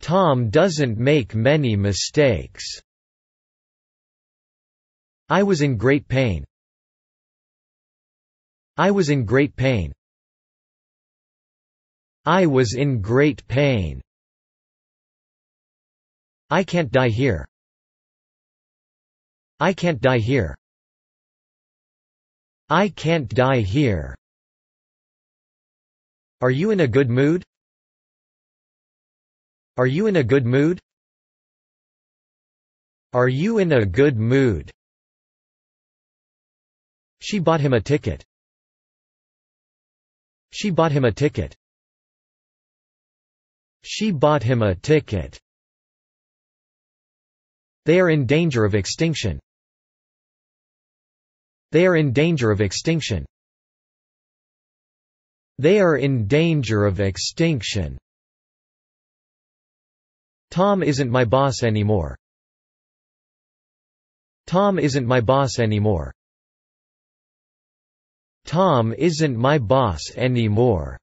S1: Tom doesn't make many mistakes. I was in great pain. I was in great pain. I was in great pain. I can't die here. I can't die here. I can't die here. Are you in a good mood? Are you in a good mood? Are you in a good mood? She bought him a ticket. She bought him a ticket. She bought him a ticket. They are in danger of extinction. They are in danger of extinction. They are in danger of extinction. Tom isn't my boss anymore. Tom isn't my boss anymore. Tom isn't my boss anymore.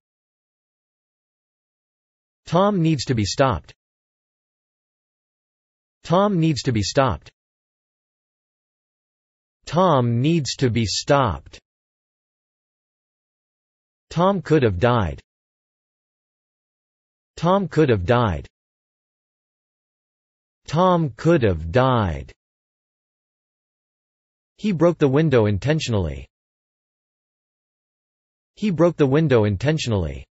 S1: Tom needs to be stopped. Tom needs to be stopped. Tom needs to be stopped. Tom could have died. Tom could have died. Tom could have died. He broke the window intentionally. He broke the window intentionally.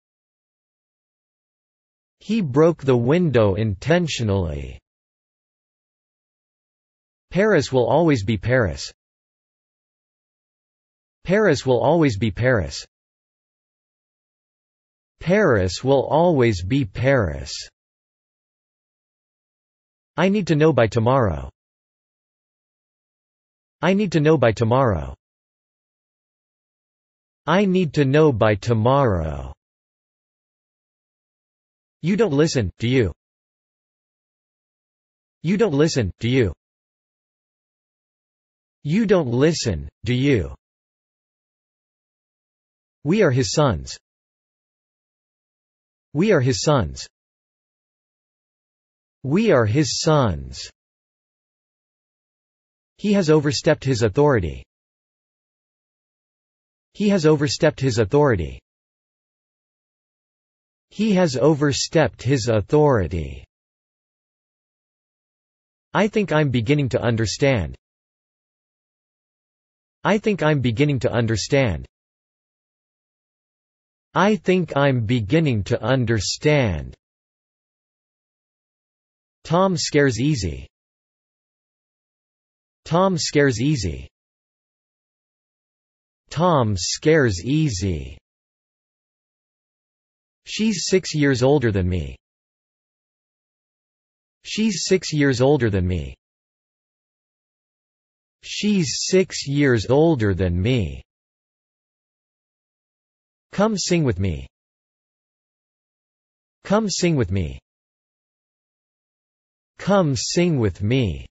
S1: He broke the window intentionally. Paris will always be Paris. Paris will always be Paris. Paris will always be Paris. I need to know by tomorrow. I need to know by tomorrow. I need to know by tomorrow. You don't listen, do you? You don't listen, do you? You don't listen, do you? We are his sons. We are his sons. We are his sons. He has overstepped his authority. He has overstepped his authority. He has overstepped his authority. I think I'm beginning to understand. I think I'm beginning to understand. I think I'm beginning to understand. Tom scares easy. Tom scares easy. Tom scares easy. She's six years older than me. She's six years older than me. She's six years older than me. Come sing with me. Come sing with me. Come sing with me.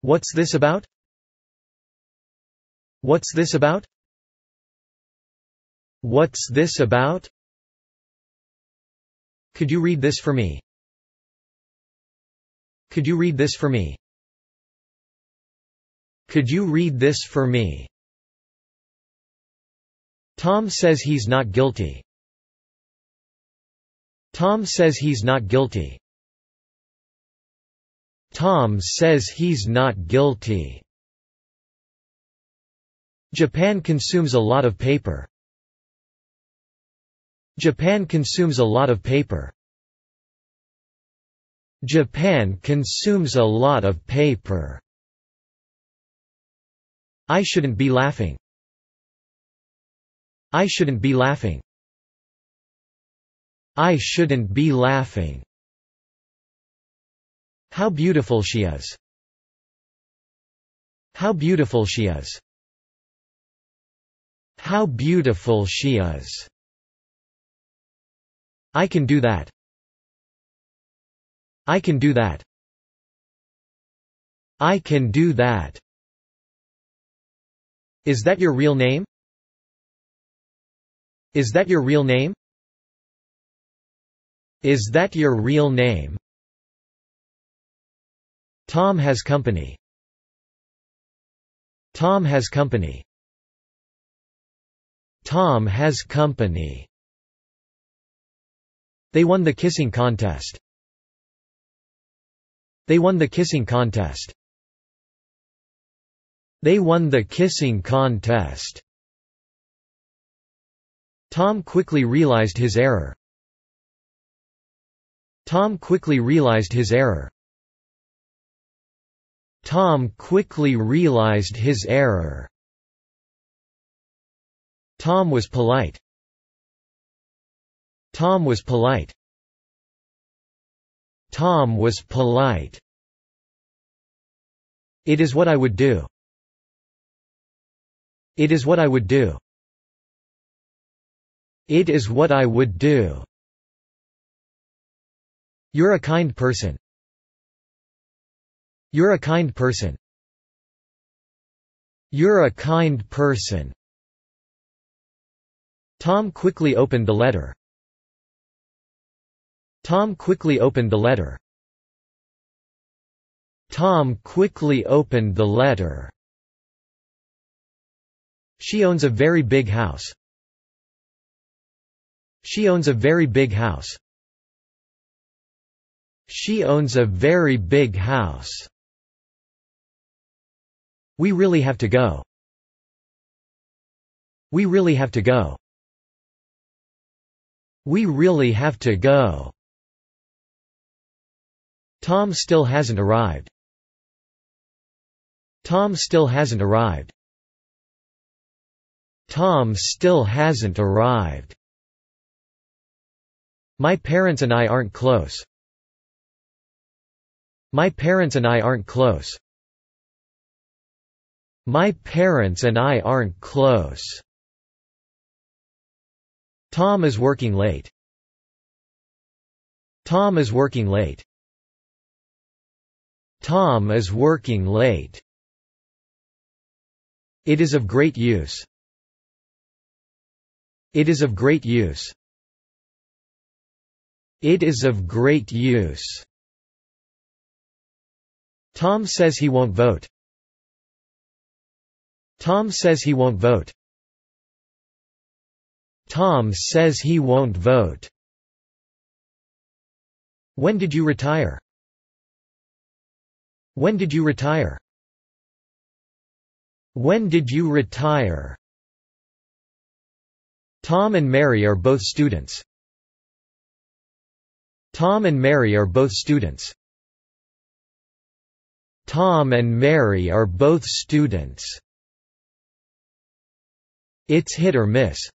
S1: What's this about? What's this about? What's this about? Could you read this for me? Could you read this for me? Could you read this for me? Tom says he's not guilty. Tom says he's not guilty. Tom says he's not guilty. Japan consumes a lot of paper. Japan consumes a lot of paper. Japan consumes a lot of paper. I shouldn't be laughing. I shouldn't be laughing. I shouldn't be laughing. How beautiful she is. How beautiful she is. How beautiful she is. I can do that. I can do that. I can do that. Is that your real name? Is that your real name? Is that your real name? Tom has company. Tom has company. Tom has company. They won the kissing contest. They won the kissing contest. They won the kissing contest. Tom quickly realized his error. Tom quickly realized his error. Tom quickly realized his error. Tom was polite. Tom was polite. Tom was polite. It is what I would do. It is what I would do. It is what I would do. You're a kind person. You're a kind person. You're a kind person. Tom quickly opened the letter. Tom quickly opened the letter. Tom quickly opened the letter. She owns a very big house. She owns a very big house. She owns a very big house. We really have to go. We really have to go. We really have to go. Tom still hasn't arrived. Tom still hasn't arrived. Tom still hasn't arrived. My parents and I aren't close. My parents and I aren't close. My parents and I aren't close. Tom is working late. Tom is working late. Tom is working late. It is of great use. It is of great use. It is of great use. Tom says he won't vote. Tom says he won't vote. Tom says he won't vote. When did you retire? When did you retire? When did you retire? Tom and Mary are both students. Tom and Mary are both students. Tom and Mary are both students. It's hit or miss.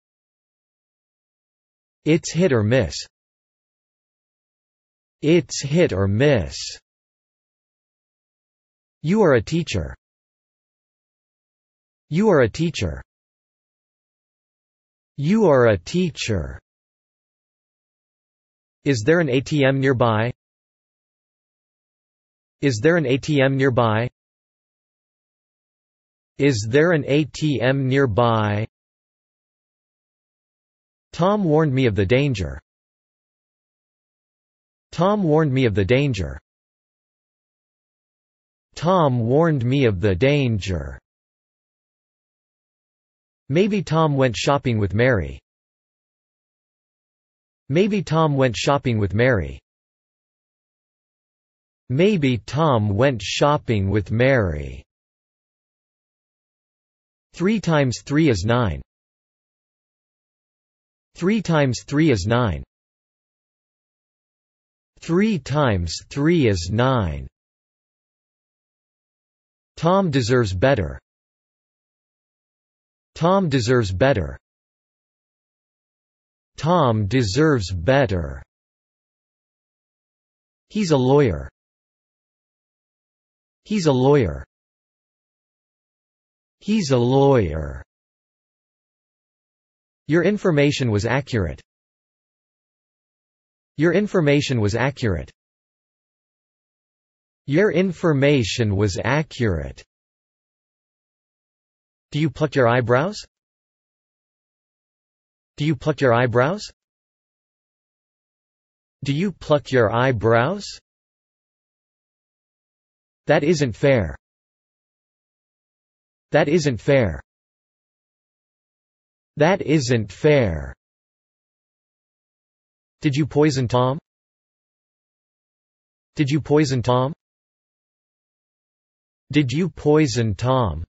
S1: It's hit or miss. It's hit or miss. You are a teacher. You are a teacher. You are a teacher. Is there an ATM nearby? Is there an ATM nearby? Is there an ATM nearby? Tom warned me of the danger. Tom warned me of the danger. Tom warned me of the danger. Maybe Tom went shopping with Mary. Maybe Tom went shopping with Mary. Maybe Tom went shopping with Mary. 3 times 3 is 9. 3 times 3 is 9. 3 times 3 is 9. Tom deserves better. Tom deserves better. Tom deserves better. He's a lawyer. He's a lawyer. He's a lawyer. Your information was accurate. Your information was accurate. Your information was accurate. Do you pluck your eyebrows? Do you pluck your eyebrows? Do you pluck your eyebrows? That isn't fair. That isn't fair. That isn't fair. Did you poison Tom? Did you poison Tom? Did you poison Tom?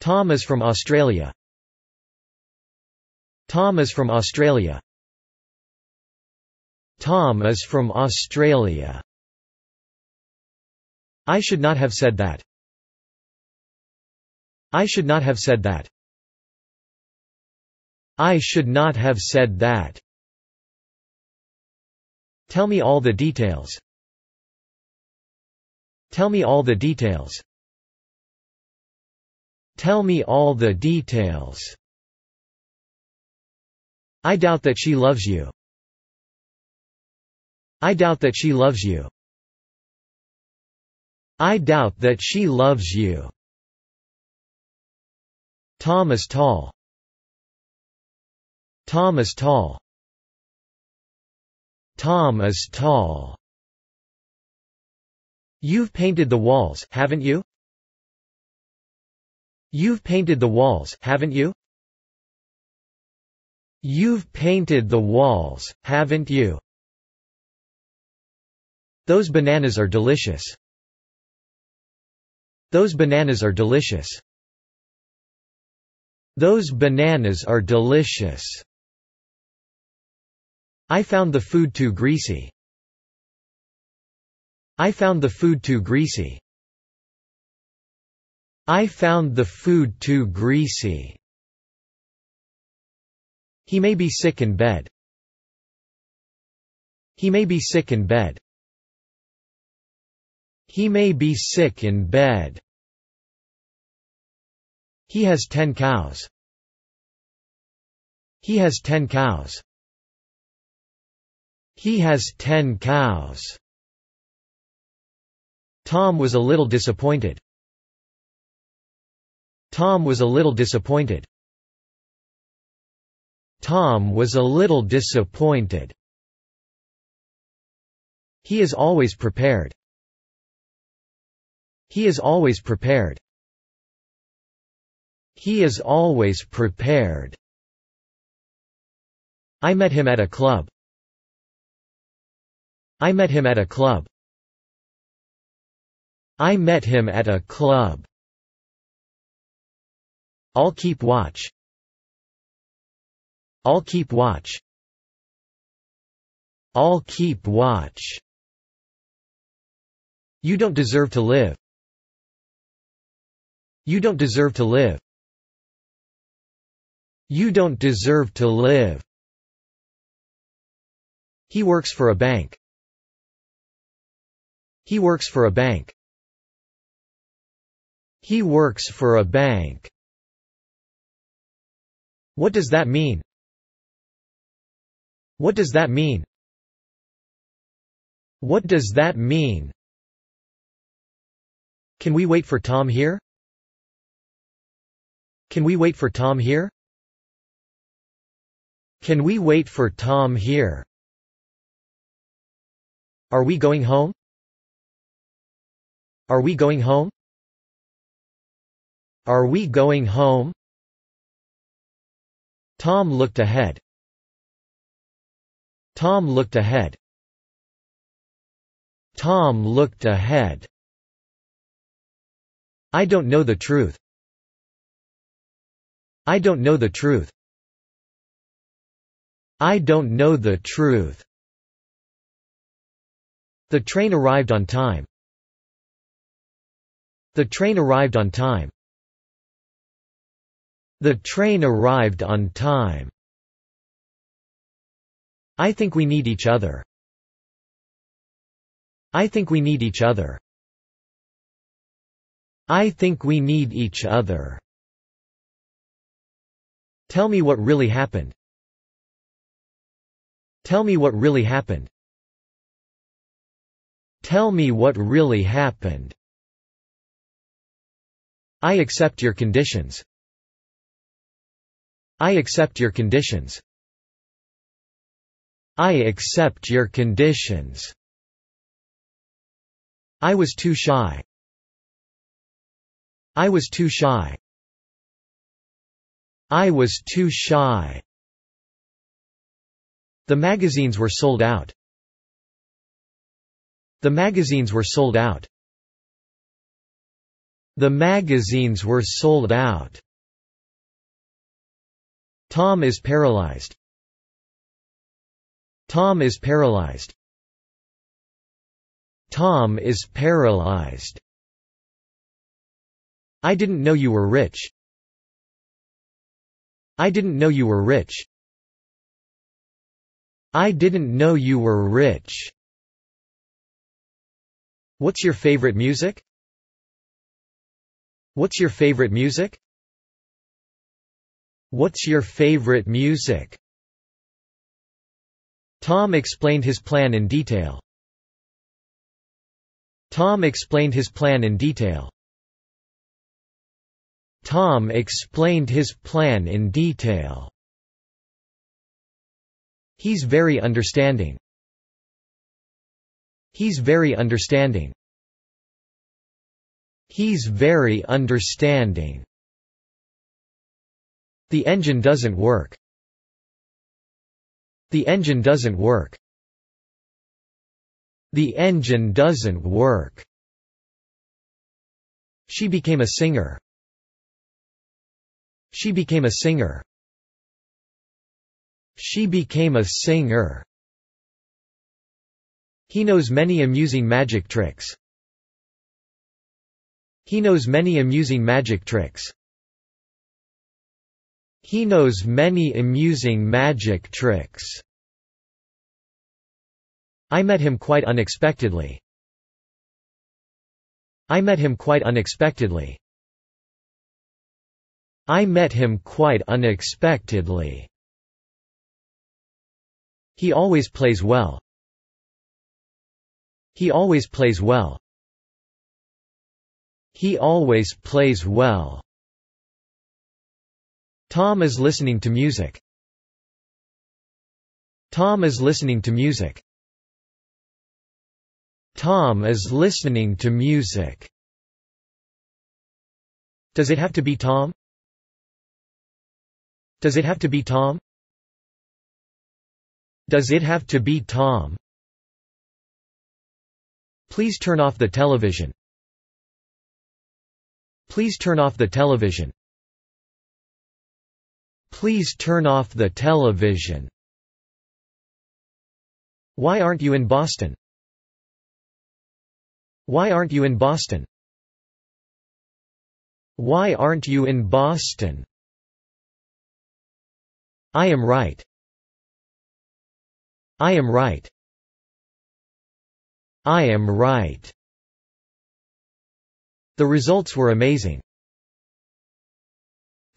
S1: Tom is from Australia. Tom is from Australia. Tom is from Australia. I should not have said that. I should not have said that. I should not have said that. Tell me all the details. Tell me all the details. Tell me all the details. I doubt that she loves you. I doubt that she loves you. I doubt that she loves you. Tom is tall. Tom is tall. Tom is tall. You've painted the walls, haven't you? You've painted the walls, haven't you? You've painted the walls, haven't you? Those bananas are delicious. Those bananas are delicious. Those bananas are delicious. I found the food too greasy. I found the food too greasy. I found the food too greasy. He may be sick in bed. He may be sick in bed. He may be sick in bed. He has ten cows. He has ten cows. He has ten cows. Tom was a little disappointed. Tom was a little disappointed. Tom was a little disappointed. He is always prepared. He is always prepared. He is always prepared. I met him at a club. I met him at a club. I met him at a club. I'll keep watch. I'll keep watch. I'll keep watch. You don't deserve to live. You don't deserve to live. You don't deserve to live. He works for a bank. He works for a bank. He works for a bank. What does that mean? What does that mean? What does that mean? Can we wait for Tom here? Can we wait for Tom here? Can we wait for Tom here? Are we going home? Are we going home? Are we going home? Tom looked ahead. Tom looked ahead. Tom looked ahead. I don't know the truth. I don't know the truth. I don't know the truth. The train arrived on time. The train arrived on time. The train arrived on time. I think we need each other. I think we need each other. I think we need each other. Tell me what really happened. Tell me what really happened. Tell me what really happened. I accept your conditions. I accept your conditions. I accept your conditions. I was too shy. I was too shy. I was too shy. The magazines were sold out. The magazines were sold out. The magazines were sold out. Tom is paralyzed. Tom is paralyzed. Tom is paralyzed. I didn't know you were rich. I didn't know you were rich. I didn't know you were rich. What's your favorite music? What's your favorite music? What's your favorite music? Tom explained his plan in detail. Tom explained his plan in detail. Tom explained his plan in detail. He's very understanding. He's very understanding. He's very understanding. The engine doesn't work. The engine doesn't work. The engine doesn't work. She became a singer. She became a singer. She became a singer. He knows many amusing magic tricks. He knows many amusing magic tricks. He knows many amusing magic tricks. I met him quite unexpectedly. I met him quite unexpectedly. I met him quite unexpectedly. He always plays well. He always plays well. He always plays well. Tom is listening to music. Tom is listening to music. Tom is listening to music. Does it have to be Tom? Does it have to be Tom? Does it have to be Tom? Please turn off the television. Please turn off the television. Please turn off the television. Why aren't you in Boston? Why aren't you in Boston? Why aren't you in Boston? I am right. I am right. I am right. The results were amazing.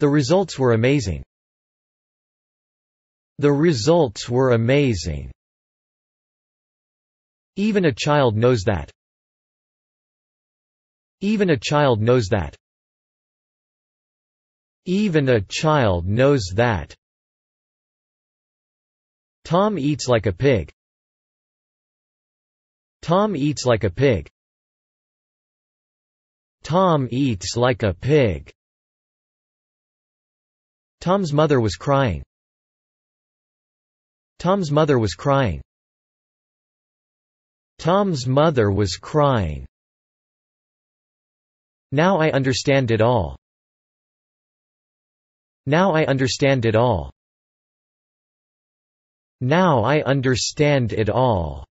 S1: The results were amazing. The results were amazing. Even a child knows that. Even a child knows that. Even a child knows that. Tom eats like a pig. Tom eats like a pig. Tom eats like a pig. Tom's mother was crying. Tom's mother was crying. Tom's mother was crying. Now I understand it all. Now I understand it all. Now I understand it all.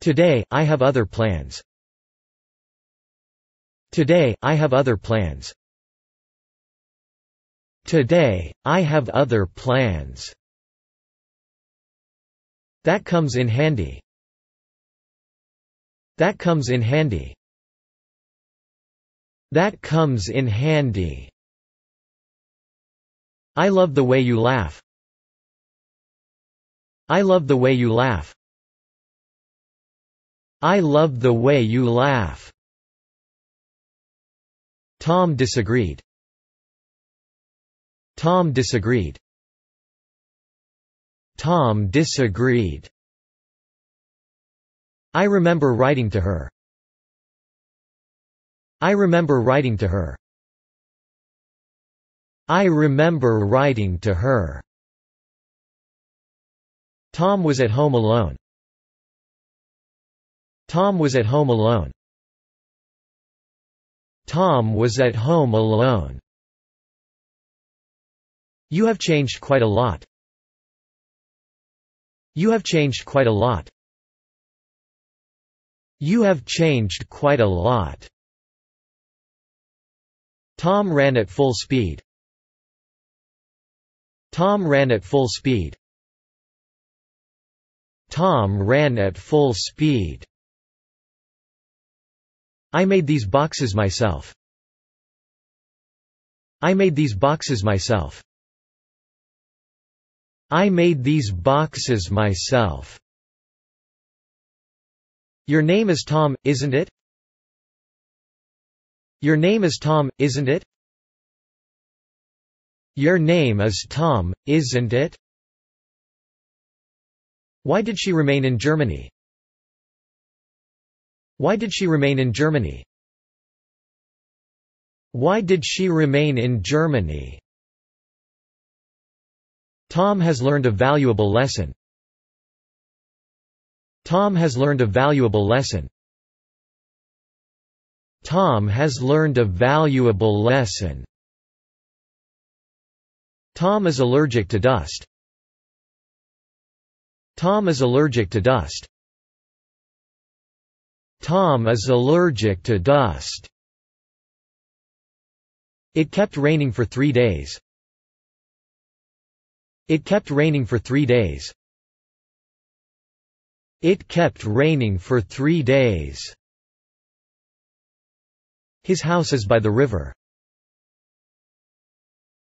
S1: Today, I have other plans. Today, I have other plans. Today, I have other plans. That comes in handy. That comes in handy. That comes in handy. I love the way you laugh. I love the way you laugh. I love the way you laugh. Tom disagreed. Tom disagreed. Tom disagreed. I remember writing to her. I remember writing to her. I remember writing to her. Tom was at home alone. Tom was at home alone. Tom was at home alone. You have changed quite a lot. You have changed quite a lot. You have changed quite a lot. Tom ran at full speed. Tom ran at full speed. Tom ran at full speed. I made these boxes myself. I made these boxes myself. I made these boxes myself. Your name is Tom, isn't it? Your name is Tom, isn't it? Your name is Tom, isn't it? Why did she remain in Germany? Why did she remain in Germany? Why did she remain in Germany? Tom has learned a valuable lesson. Tom has learned a valuable lesson. Tom has learned a valuable lesson. Tom is allergic to dust. Tom is allergic to dust. Tom is allergic to dust. It kept raining for three days. It kept raining for three days. It kept raining for three days. His house is by the river.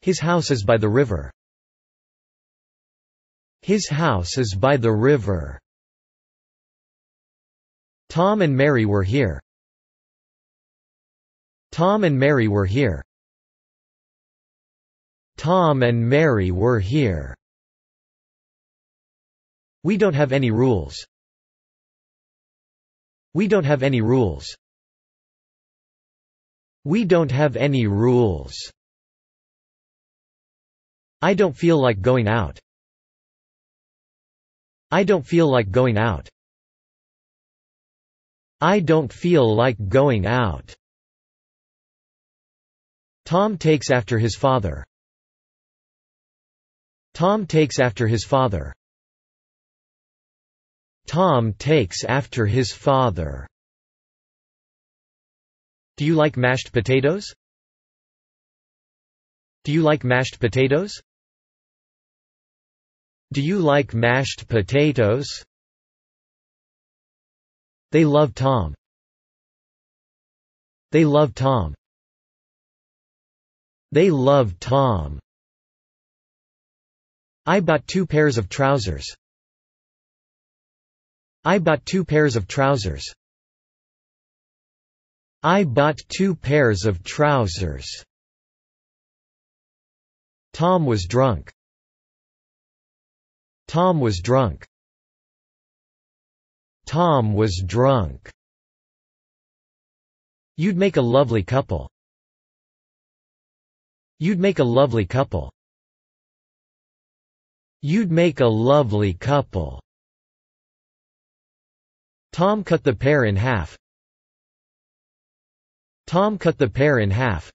S1: His house is by the river. His house is by the river. Tom and Mary were here. Tom and Mary were here. Tom and Mary were here. We don't have any rules. We don't have any rules. We don't have any rules. I don't feel like going out. I don't feel like going out. I don't feel like going out. Tom takes after his father. Tom takes after his father. Tom takes after his father. Do you like mashed potatoes? Do you like mashed potatoes? Do you like mashed potatoes? They love Tom. They love Tom. They love Tom. I bought two pairs of trousers. I bought two pairs of trousers. I bought two pairs of trousers. Tom was drunk. Tom was drunk. Tom was drunk. You'd make a lovely couple. You'd make a lovely couple. You'd make a lovely couple. Tom cut the pear in half. Tom cut the pear in half.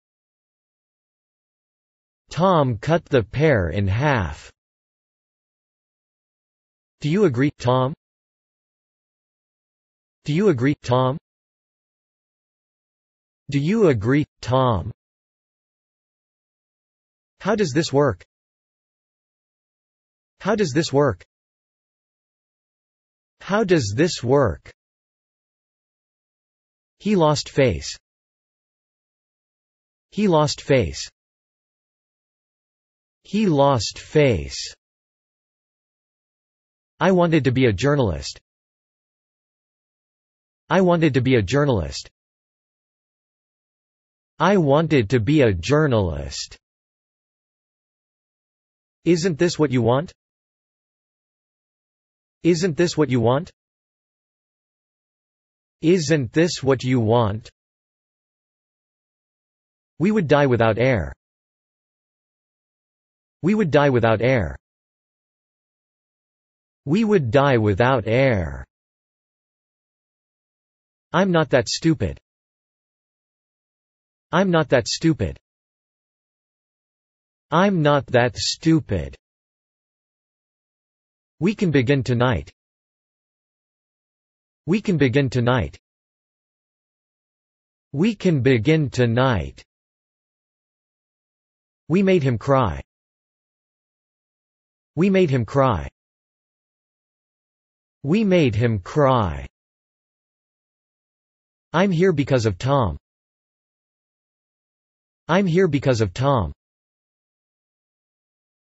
S1: Tom cut the pear in half. Do you agree, Tom? Do you agree, Tom? Do you agree, Tom? How does this work? How does this work? How does this work? He lost face. He lost face. He lost face. I wanted to be a journalist. I wanted to be a journalist. I wanted to be a journalist. Isn't this what you want? Isn't this what you want? Isn't this what you want? We would die without air. We would die without air. We would die without air. I'm not that stupid. I'm not that stupid. I'm not that stupid. We can begin tonight. We can begin tonight. We can begin tonight. We made him cry. We made him cry. We made him cry. I'm here because of Tom. I'm here because of Tom.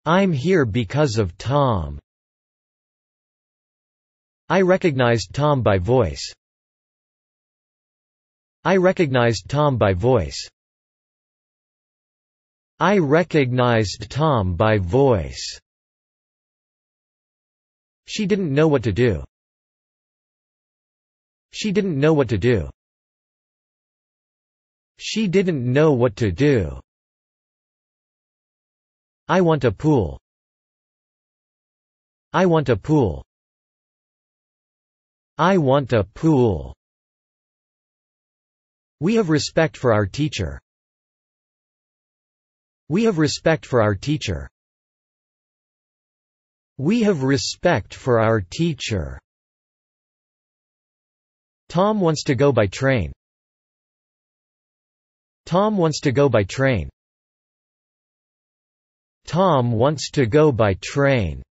S1: I'm here because of Tom. I recognized Tom by voice. I recognized Tom by voice. I recognized Tom by voice. She didn't know what to do. She didn't know what to do. She didn't know what to do. I want a pool. I want a pool. I want a pool. We have respect for our teacher. We have respect for our teacher. We have respect for our teacher. Tom wants to go by train. Tom wants to go by train. Tom wants to go by train.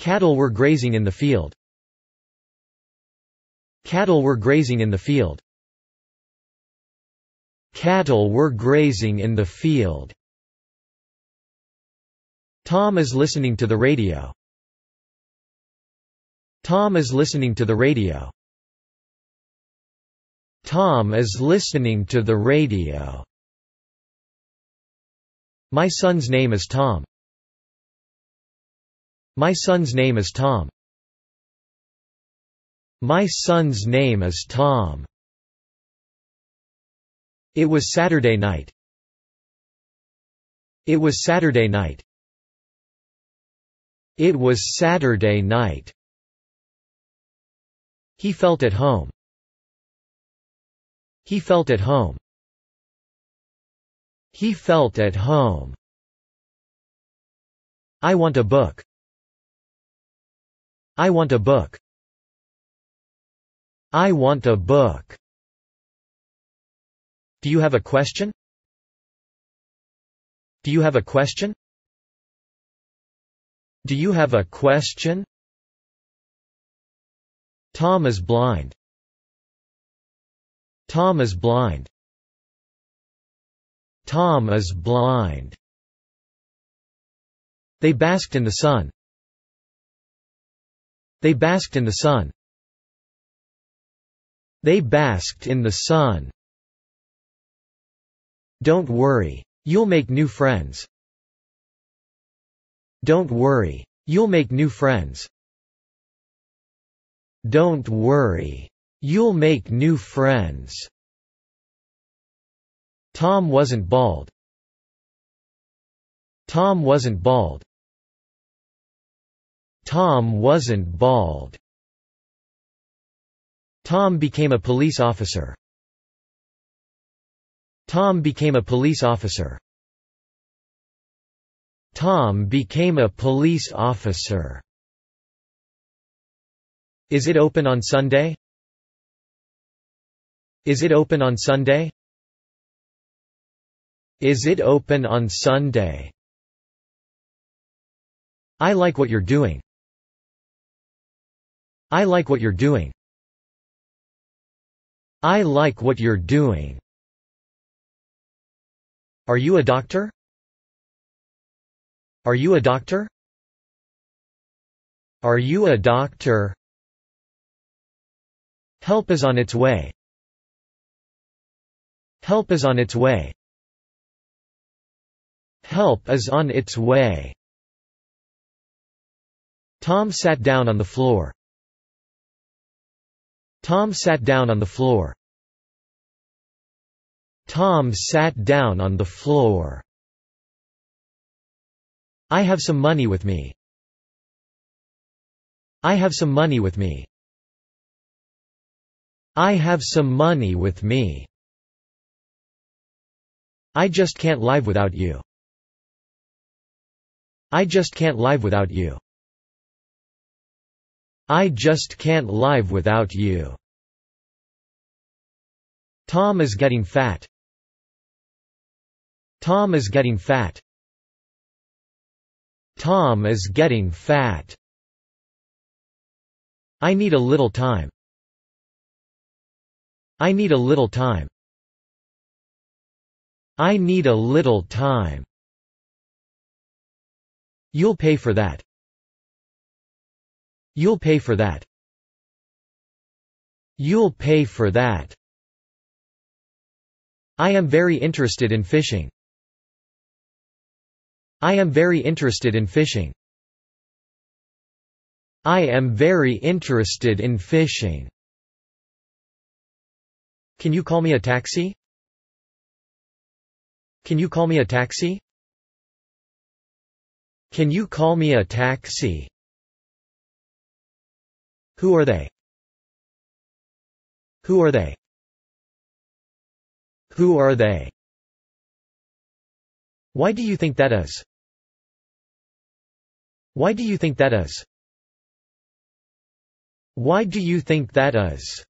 S1: Cattle were grazing in the field. Cattle were grazing in the field. Cattle were grazing in the field. Tom is listening to the radio. Tom is listening to the radio. Tom is listening to the radio. My son's name is Tom. My son's name is Tom. My son's name is Tom. It was Saturday night. It was Saturday night. It was Saturday night. He felt at home. He felt at home. He felt at home. I want a book. I want a book. I want a book. Do you have a question? Do you have a question? Do you have a question? Tom is blind. Tom is blind. Tom is blind. They basked in the sun. They basked in the sun. They basked in the sun. Don't worry. You'll make new friends. Don't worry. You'll make new friends. Don't worry. You'll make new friends. Tom wasn't bald. Tom wasn't bald. Tom wasn't bald. Tom became a police officer. Tom became a police officer. Tom became a police officer. Is it open on Sunday? Is it open on Sunday? Is it open on Sunday? I like what you're doing. I like what you're doing. I like what you're doing. Are you a doctor? Are you a doctor? Are you a doctor? Help is on its way. Help is on its way. Help is on its way. Tom sat down on the floor. Tom sat down on the floor. Tom sat down on the floor. I have some money with me. I have some money with me. I have some money with me. I just can't live without you. I just can't live without you. I Just Can't Live Without You. Tom is getting fat. Tom is getting fat. Tom is getting fat. I need a little time. I need a little time. I need a little time. You'll pay for that. You'll pay for that. You'll pay for that. I am very interested in fishing. I am very interested in fishing. I am very interested in fishing. Can you call me a taxi? Can you call me a taxi? Can you call me a taxi? Who are they? Who are they? Who are they? Why do you think that is? Why do you think that is? Why do you think that is?